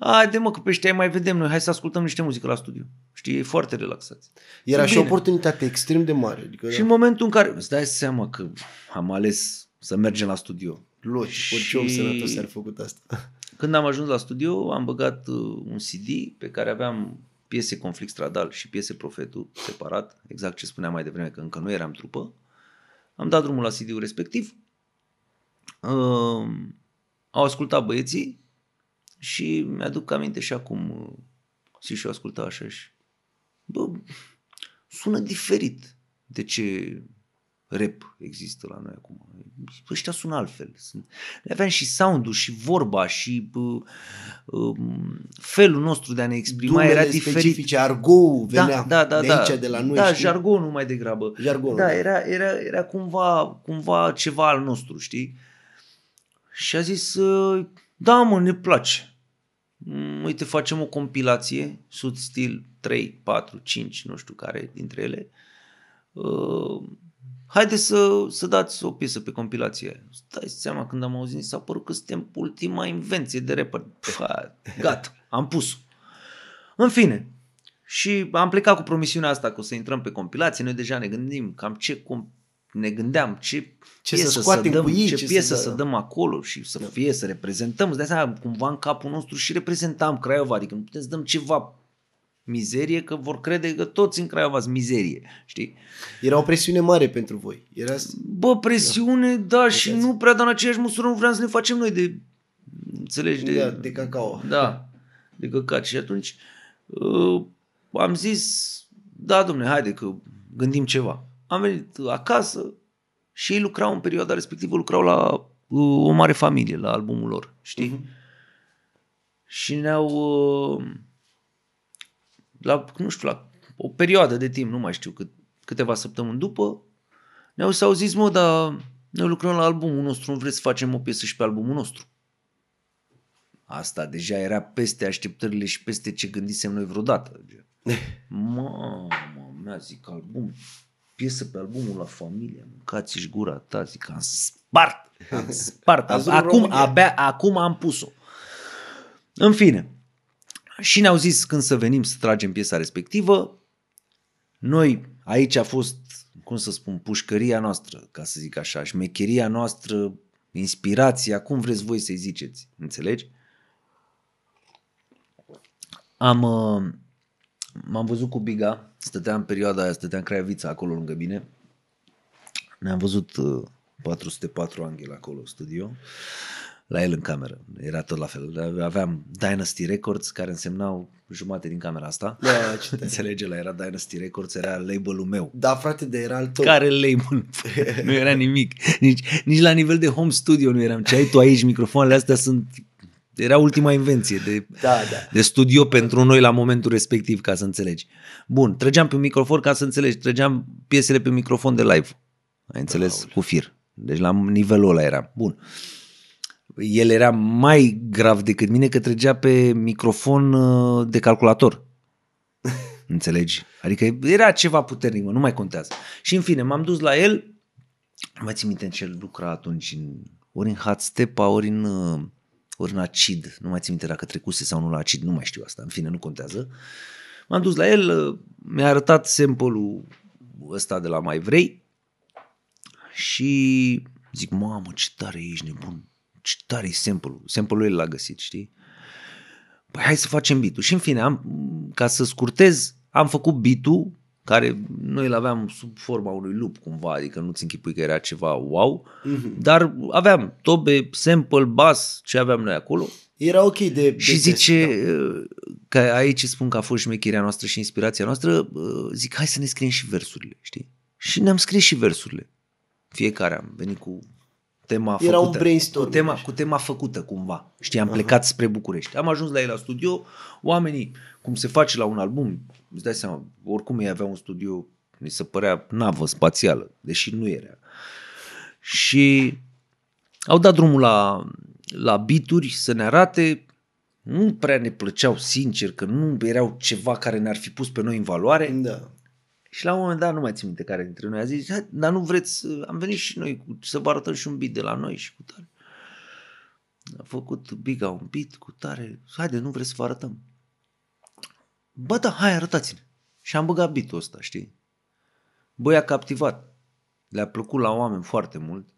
Speaker 1: Haide mă, că pe ăștia mai vedem noi, hai să ascultăm niște muzică la studiu. Știi, e foarte relaxat. Era și o
Speaker 2: oportunitate extrem de mare. Adică și era... Da. în
Speaker 1: momentul în care îți dai seama că am ales să mergem la studio. Loci, și... orice om sănătos ar făcut asta. Când am ajuns la studio, am băgat uh, un CD pe care aveam piese Conflict Stradal și piese Profetul separat, exact ce spuneam mai devreme, că încă nu eram trupă. Am dat drumul la CD-ul respectiv. Uh, au ascultat băieții și mi-aduc aminte și acum uh, și și asculta așa și bă, sună diferit de ce rap există la noi acum. Ăștia sună altfel. Le aveam și sound și vorba și bă, uh, um, felul nostru de a ne exprima Dumele era diferit. specifice, argou venea da, da, da, de da, aici, da. de la da. noi. Da, știi? jargonul mai degrabă. Jargonul. Da, da, era, era, era cumva, cumva ceva al nostru, știi? Și a zis, uh, da mă, ne place. Mm, uite, facem o compilație, sud stil 3, 4, 5, nu știu care dintre ele. Uh, haide să, să dați o piesă pe compilație. Stai seama, când am auzit, s-a părut că suntem ultima invenție de rapper. Ha, gata, am pus În fine, și am plecat cu promisiunea asta că o să intrăm pe compilație. Noi deja ne gândim cam ce comp- ne gândeam ce, ce să scoatem să dăm, cu ei, ce, ce piesă să, dă... să dăm acolo și să da. fie, să reprezentăm. Îți dai seama, cumva în capul nostru și reprezentam Craiova, adică nu putem să dăm ceva mizerie, că vor crede că toți în Craiova sunt mizerie, știi? Era o presiune mare pentru voi. Era... Bă, presiune, da, da și nu prea, dar în aceeași măsură nu vreau să ne facem noi de, înțelegi? De, da, de cacao. Da, de căcat. Și atunci uh, am zis, da, domne, haide că gândim ceva am venit acasă și ei lucrau în perioada respectivă, lucrau la uh, o mare familie, la albumul lor, știi? Mm-hmm. Și ne-au, uh, la, nu știu, la o perioadă de timp, nu mai știu, cât, câteva săptămâni după, ne-au s-au zis, mă, dar noi lucrăm la albumul nostru, nu vreți să facem o piesă și pe albumul nostru. Asta deja era peste așteptările și peste ce gândisem noi vreodată. Mamă, mi-a zic album, piesă pe albumul La Familie, mâncați-și gura ta, zic, am spart, am spart, acum, abia, acum am pus-o. În fine, și ne-au zis când să venim să tragem piesa respectivă, noi, aici a fost, cum să spun, pușcăria noastră, ca să zic așa, șmecheria noastră, inspirația, cum vreți voi să-i ziceți, înțelegi? Am, uh, m-am văzut cu Biga, Stăteam perioada aia, stăteam Craiavița acolo lângă mine. Ne-am văzut 404 uh, Anghel acolo, studio, la el în cameră. Era tot la fel. Aveam Dynasty Records, care însemnau jumate din camera asta. Da, Înțelege, la era Dynasty Records, era label-ul meu. Da, frate, de era al tău. Care label? nu era nimic. Nici, nici la nivel de home studio nu eram. Ce ai tu aici, microfoanele astea sunt era ultima invenție de, da, da. de studio pentru noi la momentul respectiv, ca să înțelegi. Bun, trăgeam pe microfon ca să înțelegi, trăgeam piesele pe microfon de live. Ai înțeles? Da, cu fir. Deci la nivelul ăla era. Bun. El era mai grav decât mine că trăgea pe microfon uh, de calculator. Înțelegi? Adică era ceva puternic, mă, nu mai contează. Și în fine, m-am dus la el, nu mai țin minte în ce lucra atunci, în, ori în hot step ori în uh, ori în acid, nu mai țin minte dacă trecuse sau nu la acid, nu mai știu asta, în fine, nu contează. M-am dus la el, mi-a arătat sample-ul ăsta de la Mai Vrei și zic, mamă, ce tare ești nebun, ce tare e sample-ul, sample-ul el l-a găsit, știi? Păi hai să facem beat Și în fine, am, ca să scurtez, am făcut beat care noi îl aveam sub forma unui lup cumva, adică nu-ți închipui că era ceva wow, mm-hmm. dar aveam tobe, sample, bas ce aveam noi acolo. Era ok de... de și zice, da. că aici spun că a fost șmecherea noastră și inspirația noastră, uh, zic hai să ne scriem și versurile, știi? Și ne-am scris și versurile. Fiecare am venit cu tema Era făcută. un brainstorm. Cu tema, deci. cu tema făcută cumva. Știi, am uh-huh. plecat spre București. Am ajuns la ei la studio, oamenii cum se face la un album, îți dai seama, oricum ei aveau un studio, mi se părea navă spațială, deși nu era. Și au dat drumul la, la bituri să ne arate, nu prea ne plăceau sincer, că nu erau ceva care ne-ar fi pus pe noi în valoare. Da. Și la un moment dat, nu mai țin minte care dintre noi a zis, Hai, dar nu vreți, am venit și noi cu, să vă arătăm și un beat de la noi și cu tare. A făcut Biga un beat cu tare, haide, nu vreți să vă arătăm. Bă, da, hai, arătați-ne. Și am băgat bitul ăsta, știi? Băi, a captivat. Le-a plăcut la oameni foarte mult.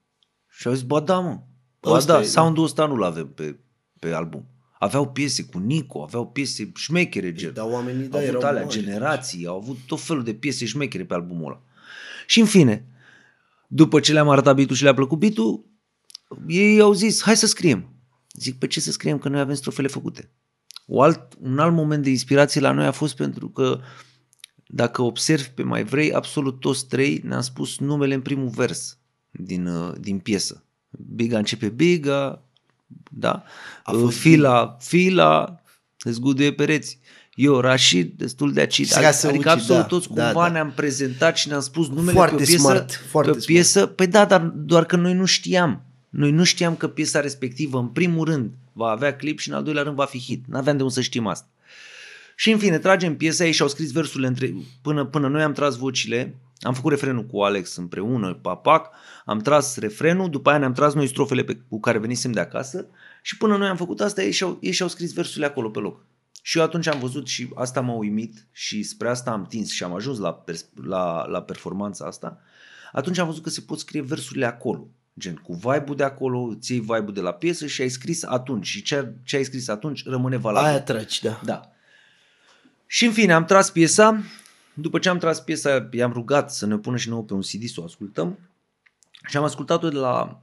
Speaker 1: Și au zis, bă, da, mă. Bă, asta da, e, sound-ul ăsta nu-l avem pe, pe album. Aveau piese cu Nico, aveau piese șmechere, păi, gen. Da, oamenii, da, au avut alea, generații, au avut tot felul de piese șmechere pe albumul ăla. Și în fine, după ce le-am arătat bitul și le-a plăcut bitul, ei au zis, hai să scriem. Zic, pe păi, ce să scriem, că noi avem strofele făcute. O alt, un alt moment de inspirație la noi a fost pentru că dacă observi pe mai vrei, absolut toți trei ne-am spus numele în primul vers din, uh, din piesă. Biga începe Biga, da? A fost uh, fila, fila, zguduie pereți. Eu, Rashid, destul de acid. Adică, să adică uci, absolut da, toți da, cumva da, da. ne-am prezentat și ne-am spus numele foarte pe o piesă. Smart, foarte pe o piesă. Smart. Păi da, dar doar că noi nu știam. Noi nu știam că piesa respectivă, în primul rând, va avea clip și în al doilea rând va fi hit. N-aveam de unde să știm asta. Și în fine, tragem piesa, ei și-au scris versurile între, până, până noi am tras vocile, am făcut refrenul cu Alex împreună, papac, am tras refrenul, după aia ne-am tras noi strofele pe, cu care venisem de acasă și până noi am făcut asta, ei și-au, ei și-au scris versurile acolo pe loc. Și eu atunci am văzut și asta m-a uimit și spre asta am tins și am ajuns la, la, la performanța asta. Atunci am văzut că se pot scrie versurile acolo. Gen, cu vibe de acolo, îți iei vibe de la piesă și ai scris atunci. Și ce, ce ai scris atunci rămâne valabil. Aia treci, da. Da. Și în fine, am tras piesa. După ce am tras piesa, i-am rugat să ne pună și nouă pe un CD să o ascultăm. Și am ascultat-o de la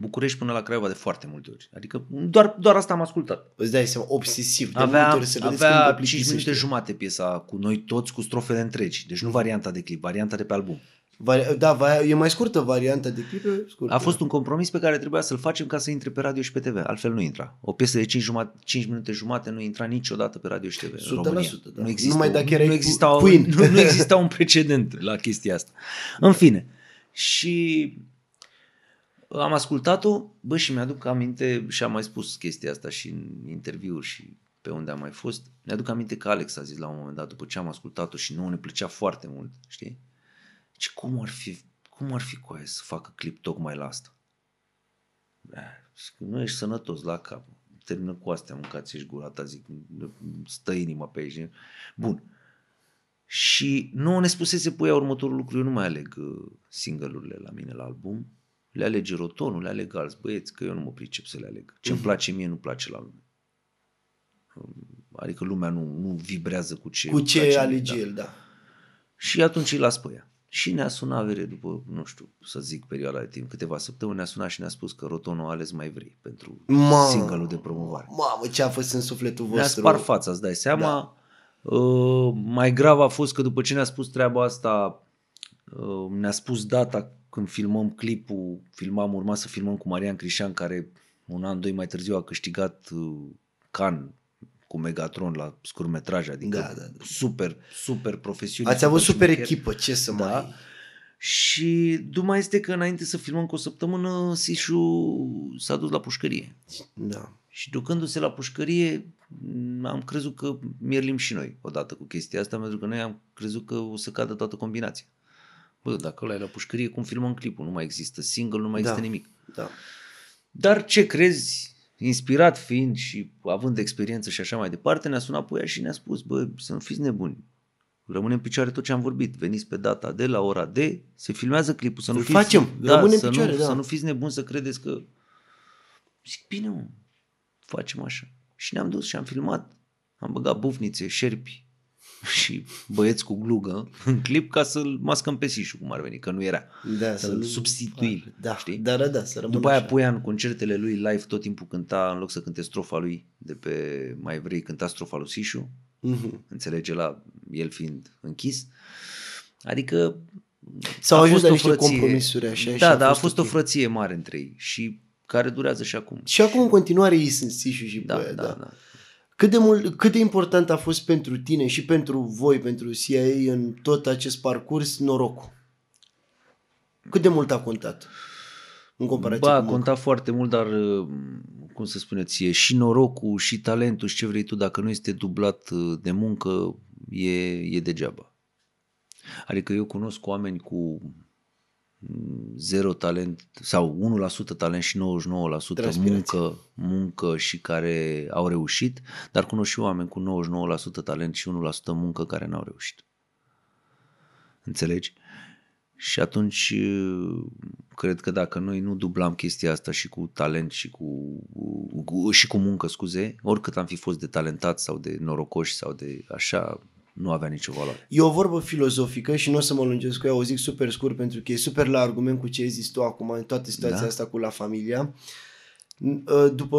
Speaker 1: București până la Craiova de foarte multe ori. Adică doar, doar asta am ascultat. Îți dai seama, obsesiv. De avea ori să avea 5 minute jumate piesa cu noi toți, cu strofele întregi. Deci nu varianta de clip, varianta de pe album. Vari- da,
Speaker 2: va- e mai scurtă varianta de clip.
Speaker 1: Scurtă. A fost un compromis pe care trebuia să-l facem ca să intre pe radio și pe TV. Altfel nu intra. O piesă de 5, jumate, 5 minute jumate nu intra niciodată pe radio și TV 100%, în România. Da. Nu, există, Numai dacă erai nu, exista o, nu, nu exista un precedent la chestia asta. În fine. Și am ascultat-o, bă, și mi-aduc aminte, și am mai spus chestia asta și în interviuri și pe unde am mai fost, mi-aduc aminte că Alex a zis la un moment dat, după ce am ascultat-o și nouă ne plăcea foarte mult, știi? Deci cum ar fi, cum ar fi cu aia să facă clip tocmai la asta? Da, nu ești sănătos la cap. Termină cu astea, mâncați și gura ta, zic, stă inima pe aici. Bun. Și nu ne spusese puia următorul lucru, eu nu mai aleg uh, single la mine la album, le alege rotonul, le aleg alți băieți, că eu nu mă pricep să le aleg. ce îmi mhm. place mie, nu place la lume. Adică lumea nu, nu vibrează cu ce... Cu ce alege da. el, da. Și atunci îi las pe ea. Și ne-a sunat avere după, nu știu, să zic perioada de timp, câteva săptămâni ne-a sunat și ne-a spus că Rotonul ales mai vrei pentru mamă, single de promovare.
Speaker 2: Mamă, ce a fost în sufletul vostru? Ne-a spart fața, îți dai seama.
Speaker 1: Da. Uh, mai grav a fost că după ce ne-a spus treaba asta, uh, ne-a spus data când filmăm clipul, filmam, urma să filmăm cu Marian Crișan, care un an, doi mai târziu a câștigat uh, Can cu Megatron la scurmetraj, adică da, da, da. super, super profesionist. Ați avut super maker. echipă, ce să da. mai... Și duma este că înainte să filmăm cu o săptămână, Sișu s-a dus la pușcărie. Da. Și ducându-se la pușcărie, am crezut că mierlim și noi odată cu chestia asta, pentru că noi am crezut că o să cadă toată combinația. Bă, dacă ăla e la pușcărie, cum filmăm clipul? Nu mai există single, nu mai da. există nimic. Da. Dar ce crezi? inspirat fiind și având experiență și așa mai departe, ne-a sunat puia și ne-a spus, bă, să nu fiți nebuni, rămâne în picioare tot ce am vorbit. Veniți pe data de la ora D, se filmează clipul, să nu fiți, facem. Da, rămâne să, în picioare, nu, da. să nu fiți nebuni să credeți că... Zic, bine, mă, facem așa. Și ne-am dus și am filmat. Am băgat bufnițe, șerpi, și băieți cu glugă în clip ca să-l mascăm pe Sișu, cum ar veni, că nu era. Da, să-l substitui. Da, da, știi? da, da, da, să După aia puia în concertele lui live tot timpul cânta, în loc să cânte strofa lui de pe Mai vrei, cânta strofa lui Sișu, mm-hmm. înțelege la el fiind închis. Adică S-au ajuns la niște frăție. compromisuri așa. Da, dar a fost, fost o frăție mare între ei și care durează și acum. Și
Speaker 2: acum în continuare ei sunt Sișu și da, băia, da, da. da. Cât de, mult, cât de important a fost pentru tine și pentru voi, pentru CIA, în tot acest parcurs, norocul? Cât de mult a contat? În comparație ba, cu a contat
Speaker 1: foarte mult, dar uh, cum să spune ție, și norocul, și talentul, și ce vrei tu, dacă nu este dublat uh, de muncă, e, e degeaba. Adică eu cunosc oameni cu zero talent sau 1% talent și 99% muncă, muncă și care au reușit, dar cunosc și oameni cu 99% talent și 1% muncă care n-au reușit. Înțelegi? Și atunci cred că dacă noi nu dublam chestia asta și cu talent și cu, cu, și cu muncă, scuze, oricât am fi fost de talentat sau de norocoși sau de așa, nu avea nicio valoare.
Speaker 2: E o vorbă filozofică și nu o să mă lungesc cu ea, o zic super scurt pentru că e super la argument cu ce ai zis tu acum în toată situația da? asta cu la familia. Ă, după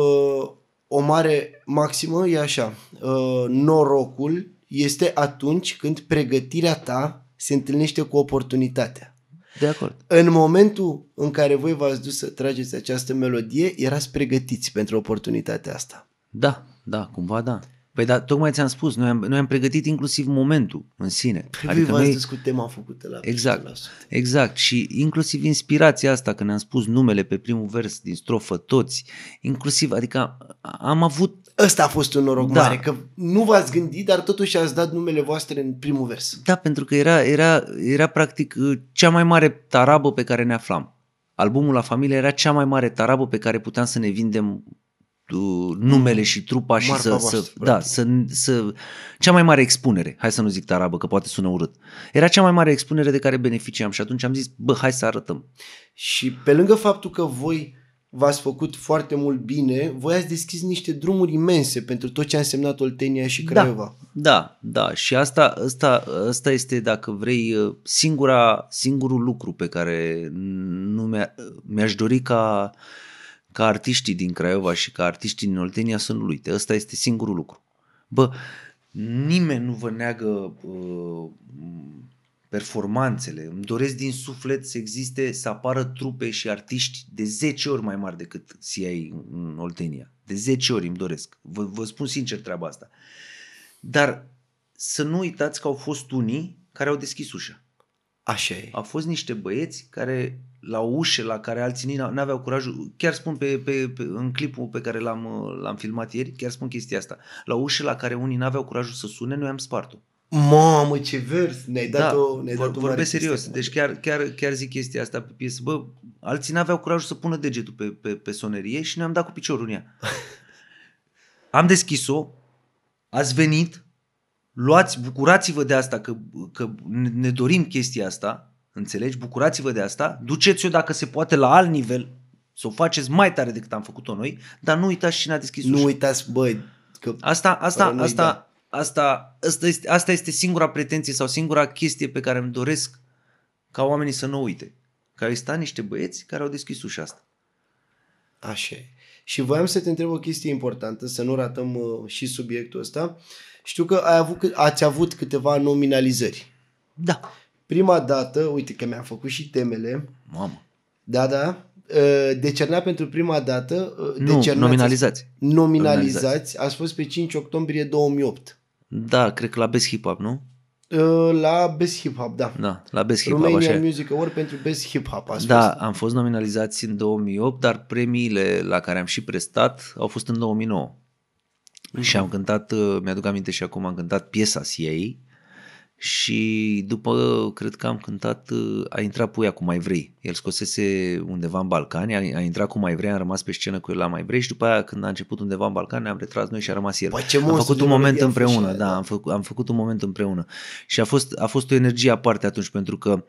Speaker 2: o mare maximă e așa, ă, norocul este atunci când pregătirea ta se întâlnește cu oportunitatea. De acord. În momentul în care voi v-ați dus să trageți această melodie, erați pregătiți pentru
Speaker 1: oportunitatea asta. Da, da, cumva da. Păi dar tocmai ți-am spus, noi am, noi am pregătit inclusiv momentul în sine. Păi adică noi...
Speaker 2: cu tema făcută la Exact,
Speaker 1: exact. Și inclusiv inspirația asta, când am spus numele pe primul vers din strofă, toți, inclusiv, adică am avut... Ăsta a fost un noroc da. mare, că
Speaker 2: nu v-ați gândit, dar totuși ați dat numele voastre în primul vers.
Speaker 1: Da, pentru că era, era, era practic uh, cea mai mare tarabă pe care ne aflam. Albumul La Familie era cea mai mare tarabă pe care puteam să ne vindem Uh, numele și trupa Marca și să, voastră, să, da, să, să... Cea mai mare expunere, hai să nu zic tarabă, că poate sună urât, era cea mai mare expunere de care beneficiam și atunci am zis, bă, hai să arătăm. Și pe lângă faptul că voi v-ați făcut foarte mult bine,
Speaker 2: voi ați deschis niște drumuri imense pentru tot ce a însemnat Oltenia și da, Craiova.
Speaker 1: Da, da, da. și asta, asta, asta este, dacă vrei, uh, singura, singurul lucru pe care nu mi-a, mi-aș dori ca uh, ca artiștii din Craiova și ca artiștii din Oltenia să nu uite. Ăsta este singurul lucru. Bă, nimeni nu vă neagă uh, performanțele. Îmi doresc din suflet să existe, să apară trupe și artiști de 10 ori mai mari decât CIA în Oltenia. De 10 ori îmi doresc. Vă, vă spun sincer treaba asta. Dar să nu uitați că au fost unii care au deschis ușa. Așa e. Au fost niște băieți care la ușe la care alții nu aveau curajul, chiar spun pe, pe, pe, în clipul pe care l-am, l-am filmat ieri, chiar spun chestia asta, la ușe la care unii n-aveau curajul să sune, noi am spart-o.
Speaker 2: Mamă, ce vers! Ne-ai da, dat o ne-ai vor, dat o Vorbesc serios, chestia,
Speaker 1: deci chiar, chiar, chiar zic chestia asta pe piesă, bă, alții n-aveau curajul să pună degetul pe, pe, pe sonerie și ne-am dat cu piciorul în ea. am deschis-o, ați venit, luați, bucurați-vă de asta, că, că ne dorim chestia asta, înțelegi? Bucurați-vă de asta, duceți-o dacă se poate la alt nivel, să o faceți mai tare decât am făcut-o noi, dar nu uitați cine a deschis Nu ușa. uitați, băi, că asta, asta, asta, asta, asta, asta, este, asta este singura pretenție sau singura chestie pe care îmi doresc ca oamenii să nu uite. Că au stat niște băieți care au deschis ușa asta. Așa Și voiam să te
Speaker 2: întreb o chestie importantă, să nu ratăm uh, și subiectul ăsta. Uh, știu că ai avut, ați avut câteva nominalizări. Da. Prima dată, uite că mi-am făcut și temele. Mamă. Da, da. Ă, decernat pentru prima dată. Ă, nu, nominalizați. Nominalizați. Ați fost pe 5 octombrie 2008.
Speaker 1: Da, cred că la Best Hip Hop, nu?
Speaker 2: Ă, la Best Hip Hop, da. Da, la Best Hip Hop, Romania așa. Music Award pentru Best Hip Hop. Ați da, fost.
Speaker 1: am fost nominalizați în 2008, dar premiile la care am și prestat au fost în 2009. Mm-hmm. Și am cântat, uh, mi-aduc aminte și acum, am cântat piesa CIA și după, cred că am cântat uh, A intrat puia cu mai vrei. El scosese undeva în Balcani, a, a intrat cu mai vrei, am rămas pe scenă cu el la mai vrei și după aia când a început undeva în Balcani ne-am retras noi și a rămas el. Bă, păi ce am făcut un moment împreună, da, da, am, făcut, am făcut un moment împreună. Și a fost, a fost o energie aparte atunci pentru că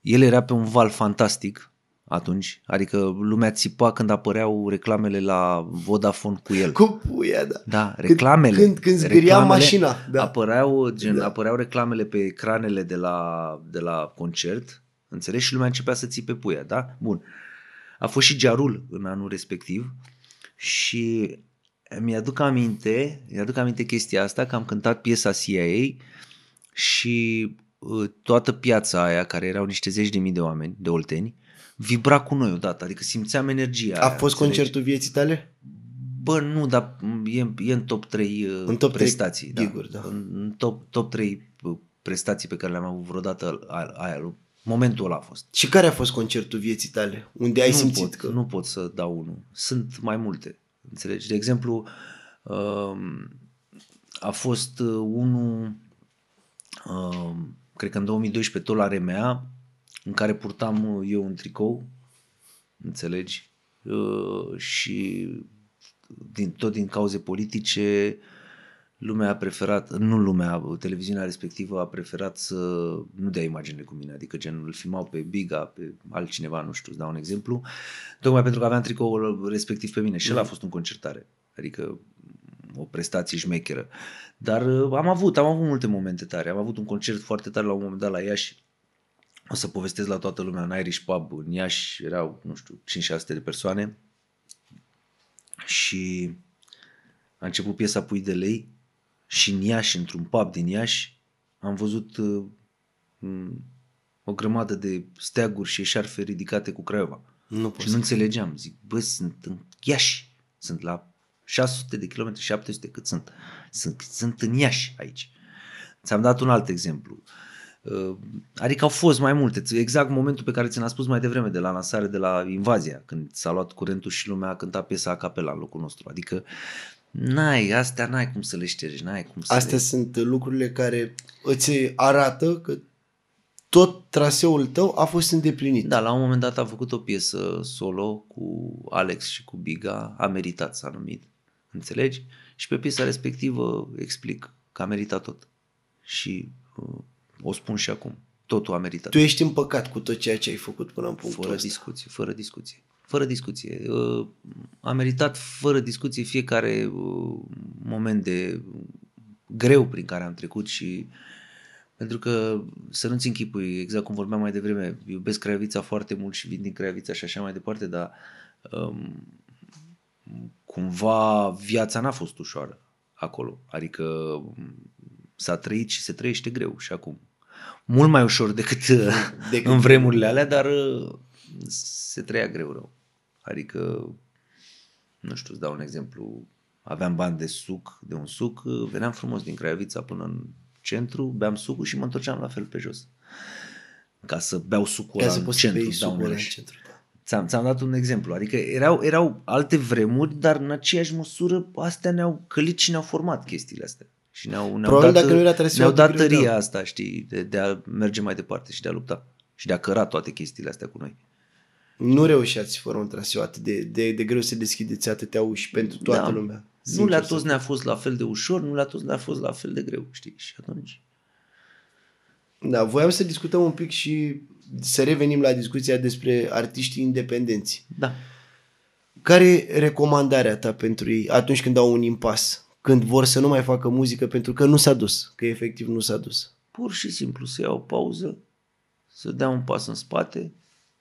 Speaker 1: el era pe un val fantastic, atunci, adică lumea țipa când apăreau reclamele la Vodafone cu el. Cu puia, da. Da, reclamele. Când, când zgâria mașina, da. Apăreau, gen, da. apăreau reclamele pe ecranele de la, de la concert, înțelegi? Și lumea începea să țipe puia, da? Bun. A fost și Jarul în anul respectiv și mi-aduc aminte, mi-aduc aminte chestia asta că am cântat piesa CIA și uh, toată piața aia, care erau niște zeci de mii de oameni, de olteni, uh, vibra cu noi odată, adică simțeam energia. A aia, fost înțelegi? concertul vieții tale? Bă, nu, dar e, e în top 3 uh, în top prestații. 3 da. giguri, da. da. În, în top, top 3 uh, prestații pe care le-am avut vreodată aia, momentul ăla a fost. Și care a fost concertul vieții tale? Unde ai nu simțit pot, că... Nu pot să dau unul. Sunt mai multe, înțelegi? De exemplu, um, a fost uh, unul, um, cred că în 2012, tot la RMA, în care purtam eu un tricou, înțelegi? Uh, și din, tot din cauze politice, lumea a preferat, nu lumea, televiziunea respectivă a preferat să nu dea imagine cu mine, adică gen îl filmau pe Biga, pe altcineva, nu știu, îți dau un exemplu, tocmai pentru că aveam tricoul respectiv pe mine și el a mm. fost un concertare, adică o prestație șmecheră. Dar uh, am avut, am avut multe momente tare, am avut un concert foarte tare la un moment dat la Iași, o să povestesc la toată lumea în Irish Pub în Iași, erau, nu știu, 5-6 de persoane și a început piesa Pui de lei și în Iași, într-un pub din Iași, am văzut uh, o grămadă de steaguri și eșarfe ridicate cu Craiova. Nu și nu înțelegeam. Zic, bă, sunt în Iași. Sunt la 600 de kilometri, 700 cât sunt. Sunt, sunt în Iași aici. Ți-am dat un alt exemplu. Uh, Uh, adică au fost mai multe, exact momentul pe care ți-l-am spus mai devreme, de la lansare, de la invazia, când s-a luat curentul și lumea a cântat piesa a capela în locul nostru. Adică N-ai, astea n-ai cum să le ștergi, n-ai cum să Astea le...
Speaker 2: sunt lucrurile care
Speaker 1: îți arată că tot traseul tău a fost îndeplinit. Da, la un moment dat a făcut o piesă solo cu Alex și cu Biga, a meritat s-a numit, înțelegi? Și pe piesa respectivă explic că a meritat tot. Și uh, o spun și acum. Totul a meritat. Tu ești împăcat cu tot ceea ce ai făcut până în punctul fără ăsta. Discuție, fără discuție. Fără uh, discuție. A meritat fără discuție fiecare uh, moment de greu prin care am trecut și pentru că să nu-ți închipui, exact cum vorbeam mai devreme, iubesc Craiovița foarte mult și vin din Craiovița și așa mai departe, dar um, cumva viața n-a fost ușoară acolo. Adică um, s-a trăit și se trăiește greu și acum mult mai ușor decât, uh, decât în vremurile alea, dar uh, se trăia greu rău. Adică, nu știu, îți dau un exemplu, aveam bani de suc, de un suc, veneam frumos din Craiovița până în centru, beam sucul și mă întorceam la fel pe jos. Ca să beau sucul da, ăla în centru. Ca Da, în centru. Ți-am, ți-am dat un exemplu. Adică erau, erau alte vremuri, dar în aceeași măsură astea ne-au călit și ne-au format chestiile astea. Și ne-au, ne-au Probabil dat, dacă nu era ne-au dat tăria asta, știi, de, de a merge mai departe și de a lupta și de a căra toate chestiile astea cu noi.
Speaker 2: Nu reușeați fără un traseu atât de, de, de greu să deschideți atâtea uși pentru toată da. lumea. Nu la
Speaker 1: toți ne-a fost la fel de ușor, nu la toți ne-a fost la fel de greu, știi, și atunci...
Speaker 2: Da, voiam să discutăm un pic și să revenim la discuția despre artiștii independenți. Da. Care e recomandarea ta pentru ei atunci când au un impas? când vor să nu mai facă muzică pentru că nu s-a dus, că efectiv nu s-a
Speaker 1: dus. Pur și simplu să iau o pauză, să dea un pas în spate,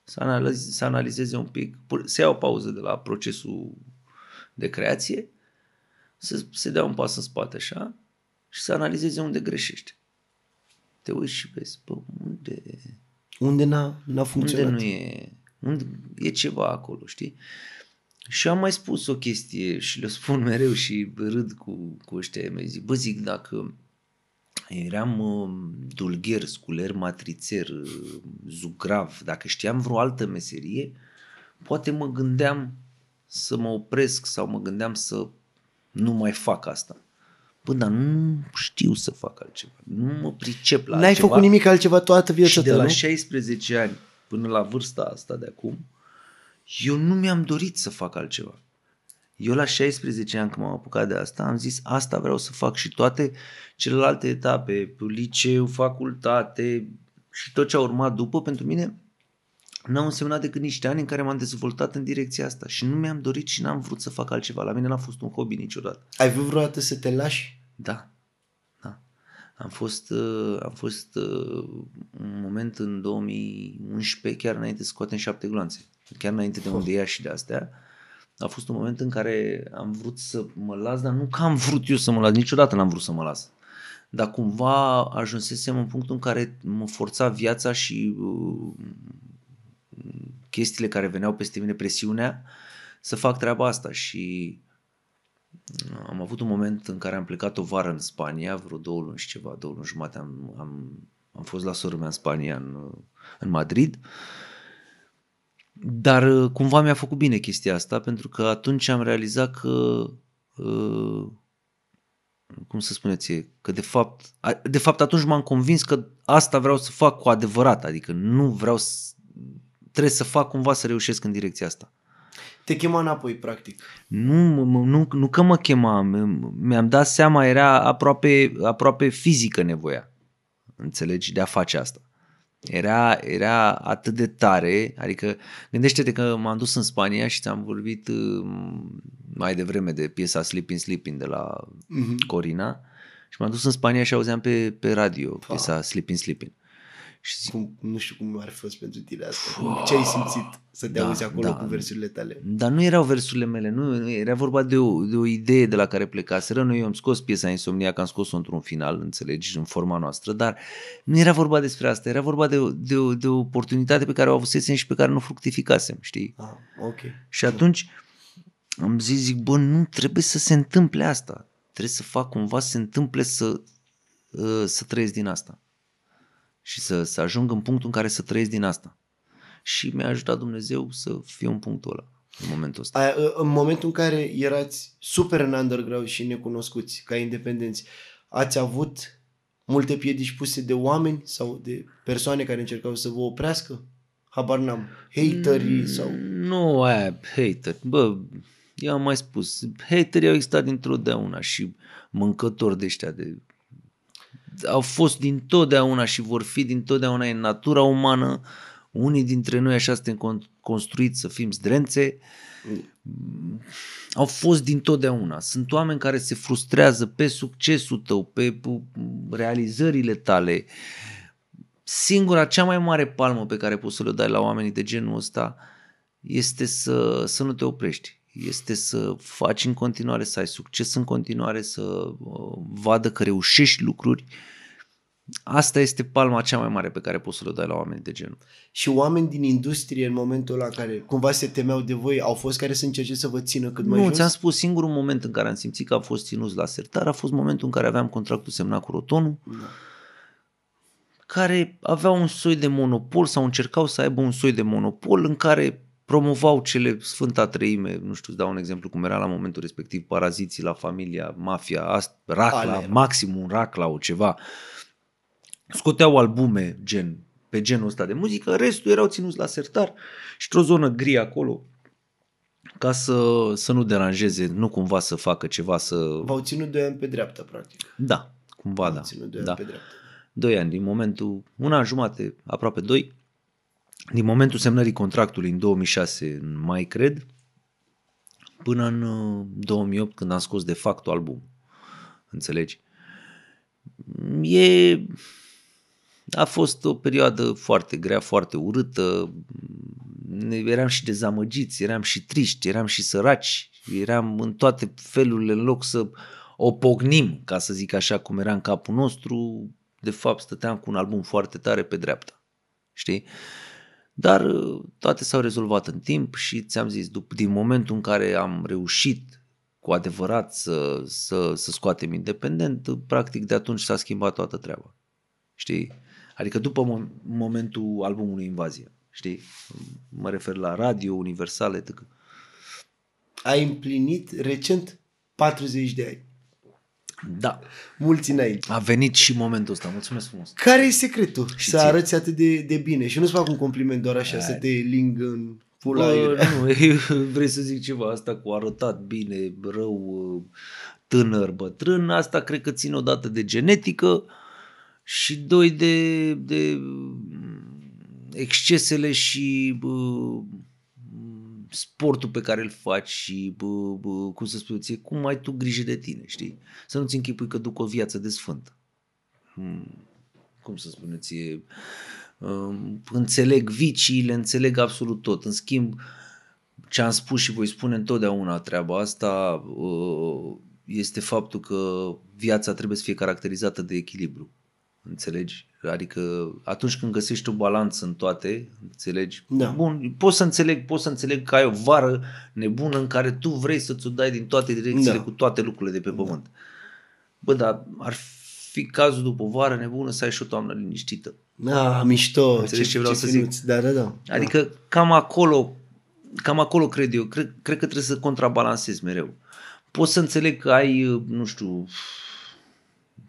Speaker 1: să, analize, să analizeze un pic, să iau o pauză de la procesul de creație, să se dea un pas în spate așa și să analizeze unde greșește. Te uiți și vezi, bă, unde...
Speaker 2: Unde n-a, n-a funcționat. Unde nu
Speaker 1: e... Unde e ceva acolo, știi? Și am mai spus o chestie și le spun mereu și râd cu, cu ăștia mei. Zic, bă, zic, dacă eram um, dulgher, sculer, matrițer, um, zugrav, dacă știam vreo altă meserie, poate mă gândeam să mă opresc sau mă gândeam să nu mai fac asta. Bă, dar nu știu să fac altceva. Nu mă pricep la N-ai altceva. făcut nimic
Speaker 2: altceva toată viața Și de la nu?
Speaker 1: 16 ani până la vârsta asta de acum, eu nu mi-am dorit să fac altceva. Eu la 16 ani când m-am apucat de asta, am zis asta vreau să fac și toate celelalte etape, liceu, facultate și tot ce a urmat după, pentru mine n-au însemnat decât niște ani în care m-am dezvoltat în direcția asta și nu mi-am dorit și n-am vrut să fac altceva. La mine n-a fost un hobby niciodată. Ai vrut vreodată
Speaker 2: să te lași? Da.
Speaker 1: da. Am fost, uh, am fost uh, un moment în 2011, chiar înainte să scoatem șapte gloanțe chiar înainte de unde ea și de astea, a fost un moment în care am vrut să mă las, dar nu că am vrut eu să mă las, niciodată n-am vrut să mă las. Dar cumva ajunsesem în punctul în care mă forța viața și uh, chestiile care veneau peste mine, presiunea, să fac treaba asta și uh, am avut un moment în care am plecat o vară în Spania, vreo două luni și ceva, două luni jumate am, am, am fost la sora mea în Spania, în, uh, în Madrid dar uh, cumva mi-a făcut bine chestia asta, pentru că atunci am realizat că, uh, cum să spuneți, că de fapt, de fapt atunci m-am convins că asta vreau să fac cu adevărat, adică nu vreau să, trebuie să fac cumva să reușesc în direcția asta. Te chema înapoi, practic. Nu, nu, nu că mă chema, mi-am dat seama, era aproape, aproape fizică nevoia, înțelegi, de a face asta. Era, era atât de tare, adică gândește-te că m-am dus în Spania și ți-am vorbit mm, mai devreme de piesa Sleeping Sleeping de la mm-hmm. Corina și m-am dus în Spania și auzeam pe, pe radio Fa. piesa Sleeping Sleeping.
Speaker 2: Și zic, cum, nu știu cum ar fi fost pentru tine asta, Fa. ce ai simțit? să te da, auzi acolo da. cu versurile tale.
Speaker 1: Dar nu erau versurile mele, nu, era vorba de o, de o idee de la care plecaseră. Noi eu am scos piesa Insomnia, că am scos-o într-un final, înțelegi, în forma noastră, dar nu era vorba despre asta, era vorba de, de, de o oportunitate pe care o avusesem și pe care nu fructificasem, știi? Ah, ok. Și atunci am zis, zic, bă, nu trebuie să se întâmple asta. Trebuie să fac cumva să se întâmple să, ă, să trăiesc din asta. Și să, să ajung în punctul în care să trăiesc din asta și mi-a ajutat Dumnezeu să fiu în punctul ăla în momentul ăsta.
Speaker 2: A, în momentul în care erați super în underground și necunoscuți ca independenți, ați avut multe piedici puse de oameni sau de persoane care încercau să vă oprească? Habar n-am.
Speaker 1: Hateri mm, sau... Nu, aia, hateri. Bă, eu am mai spus, haterii au existat dintotdeauna și mâncători de ăștia de au fost dintotdeauna și vor fi dintotdeauna în natura umană uh, unii dintre noi așa suntem construiți să fim zdrențe. Mm. Au fost dintotdeauna. Sunt oameni care se frustrează pe succesul tău, pe realizările tale. Singura, cea mai mare palmă pe care poți să le dai la oamenii de genul ăsta este să, să nu te oprești. Este să faci în continuare, să ai succes în continuare, să uh, vadă că reușești lucruri uh, Asta este palma cea mai mare pe care poți să o dai la oameni de genul. Și oameni din industrie
Speaker 2: în momentul ăla care cumva se temeau de voi, au fost care să încerce să vă țină cât nu, mai jos? Nu, ți-am
Speaker 1: spus, singurul moment în care am simțit că am fost ținut la sertar a fost momentul în care aveam contractul semnat cu Rotonul, da. care avea un soi de monopol sau încercau să aibă un soi de monopol în care promovau cele Sfânta Treime, nu știu, dau un exemplu cum era la momentul respectiv, paraziții la familia, mafia, ast, racla, Ale. Da. maximum racla, o ceva. Uh, scoteau albume gen, pe genul ăsta de muzică, restul erau ținuți la sertar și într-o zonă gri acolo, ca să, să nu deranjeze, nu cumva să facă ceva să... V-au
Speaker 2: ținut doi ani pe dreapta, practic.
Speaker 1: Da, cumva V-au da. ținut 2 da. ani pe dreapta. Doi ani, din momentul, un an jumate, aproape doi. din momentul semnării contractului în 2006, în mai cred, până în 2008 uh, când am scos de fapt album. Înțelegi? E a fost o perioadă foarte grea, foarte urâtă, Ne eram și dezamăgiți, eram și triști, eram și săraci, eram în toate felurile în loc să o pognim, ca să zic așa cum era în capul nostru, de fapt stăteam cu un album foarte tare pe dreapta, știi? Dar uh, toate s-au rezolvat în timp și ți-am zis, după din momentul în care am reușit cu adevărat să, să, să scoatem independent, practic de atunci s-a schimbat toată treaba. Știi? Adică după mom- momentul albumului Invazie. Știi? Mă refer la radio, universal, etc. Ai împlinit recent
Speaker 2: 40 de ani.
Speaker 1: Da. Mulți înainte. A venit și momentul ăsta. Mulțumesc frumos.
Speaker 2: Care e secretul și să ție. arăți atât de, de bine? Și nu-ți fac un compliment doar așa, Ai. să te ling în pula Bă,
Speaker 1: nu, vrei să zic ceva asta cu arătat bine, rău, tânăr, bătrân. Asta cred că ține odată de genetică. Uh, și doi de, de mm, excesele și bă, mm, sportul pe care îl faci și bă, bă, cum să spui ție, cum ai tu grijă de tine, știi? Să nu-ți închipui că duc o viață de sfânt. Hmm. Cum să spune ție, Uh, înțeleg viciile, înțeleg absolut tot. În schimb, ce am spus și voi spune întotdeauna treaba asta uh, este faptul că viața trebuie să fie caracterizată de echilibru Înțelegi? Adică atunci când găsești o balanță în toate, înțelegi? Da. Bun, pot să înțeleg, pot să înțeleg că ai o vară nebună în care tu vrei să ți-o dai din toate direcțiile da. cu toate lucrurile de pe da. pământ. Bă, dar ar fi cazul după o vară nebună să ai și o toamnă liniștită. Da, mișto. Înțelegi ce, ce vreau ce să zic? Da,
Speaker 2: da, da. Adică
Speaker 1: da. cam acolo cam acolo cred eu. Cred, cred că trebuie să contrabalansezi, mereu. Poți să înțeleg că ai, nu știu,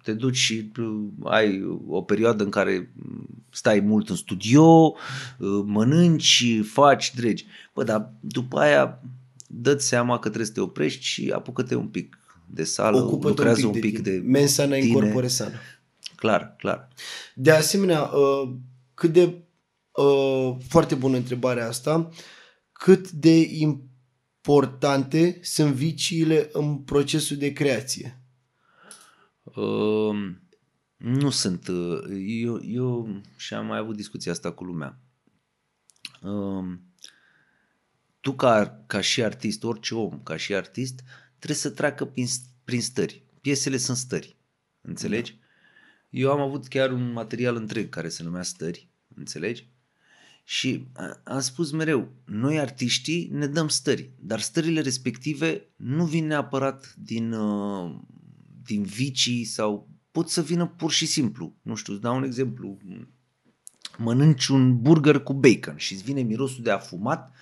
Speaker 1: te duci și uh, ai o perioadă în care stai mult în studio, uh, mănânci, faci, dregi. Bă, dar după aia dă-ți seama că trebuie să te oprești și apucă-te un pic de sală, Ocupă lucrează un pic, un pic de, de mensana tine. incorpore sana. Clar, clar.
Speaker 2: De asemenea, uh, cât de foarte bună întrebarea asta, cât de importante sunt viciile în procesul de creație?
Speaker 1: Ehm, nu sunt. Eh, eu, eu și am mai avut discuția asta cu lumea. Uh, tu ca, ca și artist, orice om ca și artist, trebuie să treacă prin, prin stări. Piesele sunt stări. Înțelegi? Da. Eu am avut chiar un material întreg care se numea Stări, înțelegi? Și am spus mereu, noi artiștii ne dăm stări, dar stările respective nu vin neapărat din, ehm, din vicii sau pot să vină pur și simplu. Nu știu, îți dau un exemplu. Mănânci un burger cu bacon și îți vine mirosul de afumat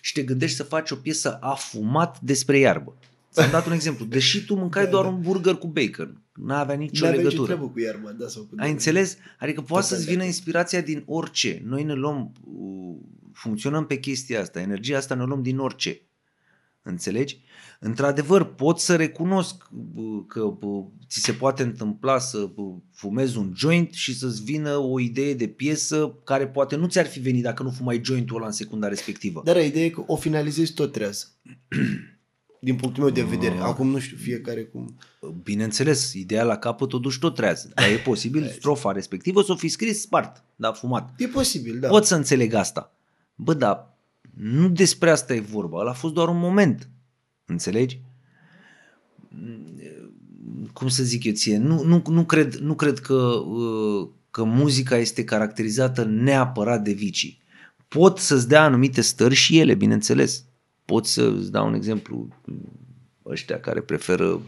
Speaker 1: și te gândești să faci o piesă afumat despre iarbă. Ți-am dat un exemplu. Deși tu mâncai da, doar da. un burger cu bacon, nu avea nicio n legătură. Nicio cu iarbă, da, sau cu Ai înțeles? Adică poate să-ți vină inspirația din orice. Noi ne luăm, uh, funcționăm pe chestia asta, energia asta ne luăm din orice. Înțelegi? Într-adevăr, pot să recunosc că ți se poate întâmpla să fumezi un joint și să-ți vină o idee de piesă care poate nu ți-ar fi venit dacă nu fumai jointul ăla în secunda respectivă. Dar ideea e că o finalizezi tot treaz. din punctul meu de vedere. Mm. Acum
Speaker 2: nu știu fiecare cum...
Speaker 1: Bineînțeles, ideea la capăt o duci tot trează, dar e posibil strofa respectivă să o fi scris spart, da, fumat. E posibil, da. Pot să înțeleg asta. Bă, da, nu despre asta e vorba, ăla a fost doar un moment. Înțelegi? Cum să zic eu ție? Nu, nu, nu, cred, nu cred că, uh, că muzica este caracterizată neapărat de vicii. Pot să-ți dea anumite stări și ele, bineînțeles. Pot să-ți dau un exemplu uh, ăștia care preferă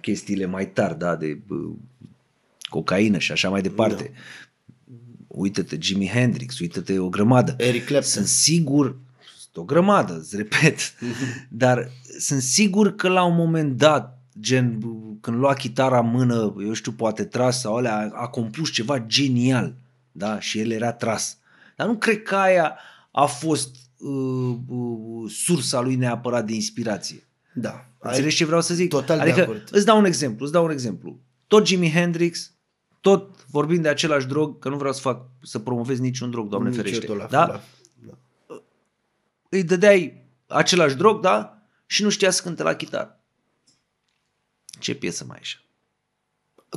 Speaker 1: chestiile mai tari, da, de uh, cocaină și așa mai departe. Da. Uită-te Jimi Hendrix, uită-te o grămadă. Eric Clapton. Sunt sigur sunt o grămadă, îți repet, dar sunt sigur că la un moment dat, gen când lua chitara în mână, eu știu, poate tras sau alea, a compus ceva genial, da, și el era tras. Dar nu cred că aia a fost uh, uh, sursa lui neapărat de inspirație. Da. Înțelegi ce vreau să zic? Total adică, de acord. Îți dau un exemplu, îți dau un exemplu. Tot Jimi Hendrix, tot vorbind de același drog, că nu vreau să fac să promovez niciun drog, Doamne Nici ferește. Da? da îi dădeai același drog, da? Și nu știa să cânte la chitară. Ce piesă mai așa?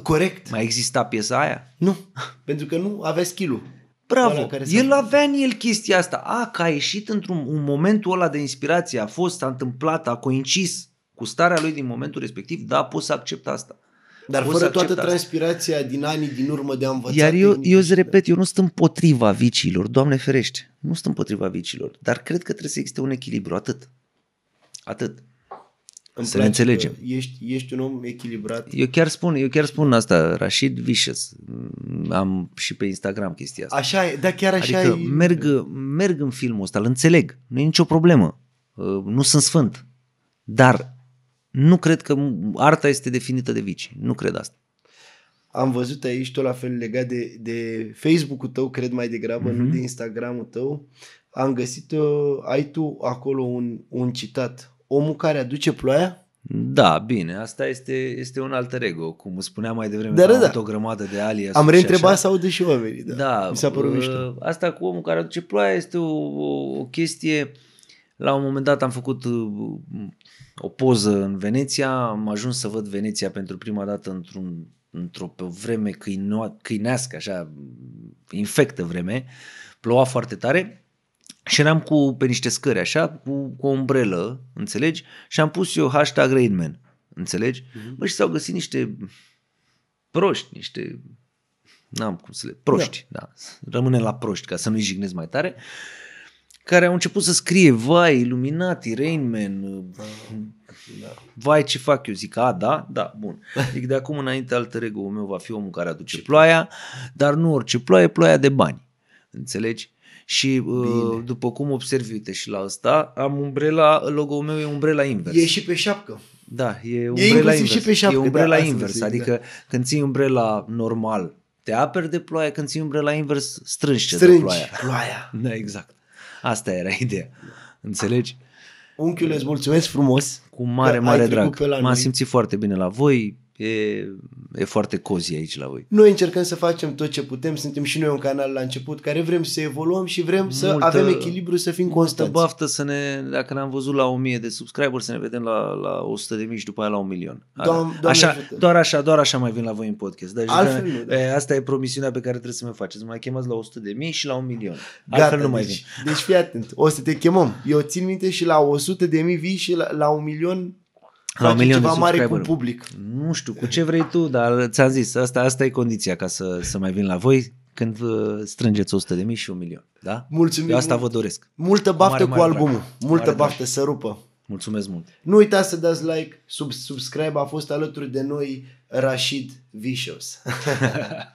Speaker 1: Corect. Mai exista piesa aia? Nu, pentru că nu avea skill Bravo, care el avea în el chestia asta. A, că a ieșit într-un un momentul ăla de inspirație, a fost, a întâmplat, a coincis cu starea lui din momentul respectiv, da, poți să accept asta. Dar fără toată acceptați.
Speaker 2: transpirația din anii din urmă de a învăța. Iar eu,
Speaker 1: eu îți repet, eu nu sunt împotriva viciilor, Doamne ferește, nu sunt împotriva viciilor. dar cred că trebuie să existe un echilibru, atât. Atât.
Speaker 2: Îmi să ne înțelegem. Ești, ești un om echilibrat.
Speaker 1: Eu chiar spun, eu chiar spun asta, Rashid Vicious. Am și pe Instagram chestia asta. Așa e,
Speaker 2: da chiar așa adică e.
Speaker 1: Merg, merg în filmul ăsta, îl înțeleg, nu e nicio problemă. Uh, nu sunt sfânt. Dar nu cred că arta este definită de vicii. Nu cred asta. Am văzut aici tot la fel legat
Speaker 2: de, de Facebook-ul tău, cred mai degrabă, mm-hmm. nu mhm. de Instagram-ul tău. Am găsit, uh, ai tu acolo un, un citat. Omul care aduce ploaia
Speaker 1: da, bine, asta este, este un alt ego, cum spuneam mai devreme, dar, da, da. da. o grămadă de alias. Am reîntrebat
Speaker 2: să de și oamenii, da.
Speaker 1: da Mi s-a părut uh, mișto. Asta cu omul care aduce ploaia este o, o, o chestie uh, la un moment dat am făcut uh, o poză în Veneția, am ajuns să văd Veneția pentru prima dată într-un, într-o vreme câino- câinească, așa, infectă vreme, ploua foarte tare și eram cu, pe niște scări așa, cu, cu o umbrelă, înțelegi? Și am pus eu hashtag Rainman, înțelegi? Uh-huh. Mhm. Bă, și s-au găsit niște proști, niște... N-am cum să le... Proști, da. da. Rămâne la proști, ca să nu-i jignesc mai tare. Uh, care au început să scrie, vai, Illuminati, Rain Man, uh, da. vai ce fac eu, zic, a, da, da, bun. Adică de acum înainte altă ego meu va fi omul care aduce ploaia, dar nu orice ploaie, ploaia de bani, înțelegi? Și uh, Bine. după cum observi, uite și la asta, am umbrela, logo-ul meu e umbrela invers. E și pe șapcă. Da, e umbrela e invers. Și pe șapcă, e umbrela da, invers, zic, adică da. când ții umbrela normal, te aperi de ploaie, când ții umbrela invers, strângi, ce de ploaia. ploaia. Da, exact. Asta era ideea. Înțelegi? Unchiule, îți mulțumesc frumos. Cu mare, mare drag. M-am simțit foarte bine la voi. E, e foarte cozi aici la voi.
Speaker 2: Noi încercăm să facem tot ce putem, suntem și noi un canal la început care vrem să evoluăm și vrem multă, să avem echilibru, să fim
Speaker 1: constanți. baftă să ne, dacă ne-am văzut la 1000 de subscriber, să ne vedem la, la 100 de mii și după aia la un milion. Doam, așa, ajută. doar așa, doar așa mai vin la voi în podcast. Deci, Altfel da, nu, da. Asta e promisiunea pe care trebuie să mi-o faceți. Mă chemați la 100 de mii și la un milion. Gata, Altfel nu mai deci, vin. Deci fii atent, o
Speaker 2: să te chemăm. Eu țin minte și la 100 de mii vii și la, la un milion la un milion ceva de mare cu public.
Speaker 1: Nu știu, cu ce vrei tu, dar ți-am zis, asta, asta e condiția ca să, să mai vin la voi când uh, strângeți 100 de mii și un milion. Da? Mulțumim. Eu asta vă doresc. Multă
Speaker 2: baftă mare, cu mare albumul. Drag. Multă mare baftă, drag. să rupă.
Speaker 1: Mulțumesc mult.
Speaker 2: Nu uitați să dați like, sub, subscribe. A fost alături de noi Rashid Vicious.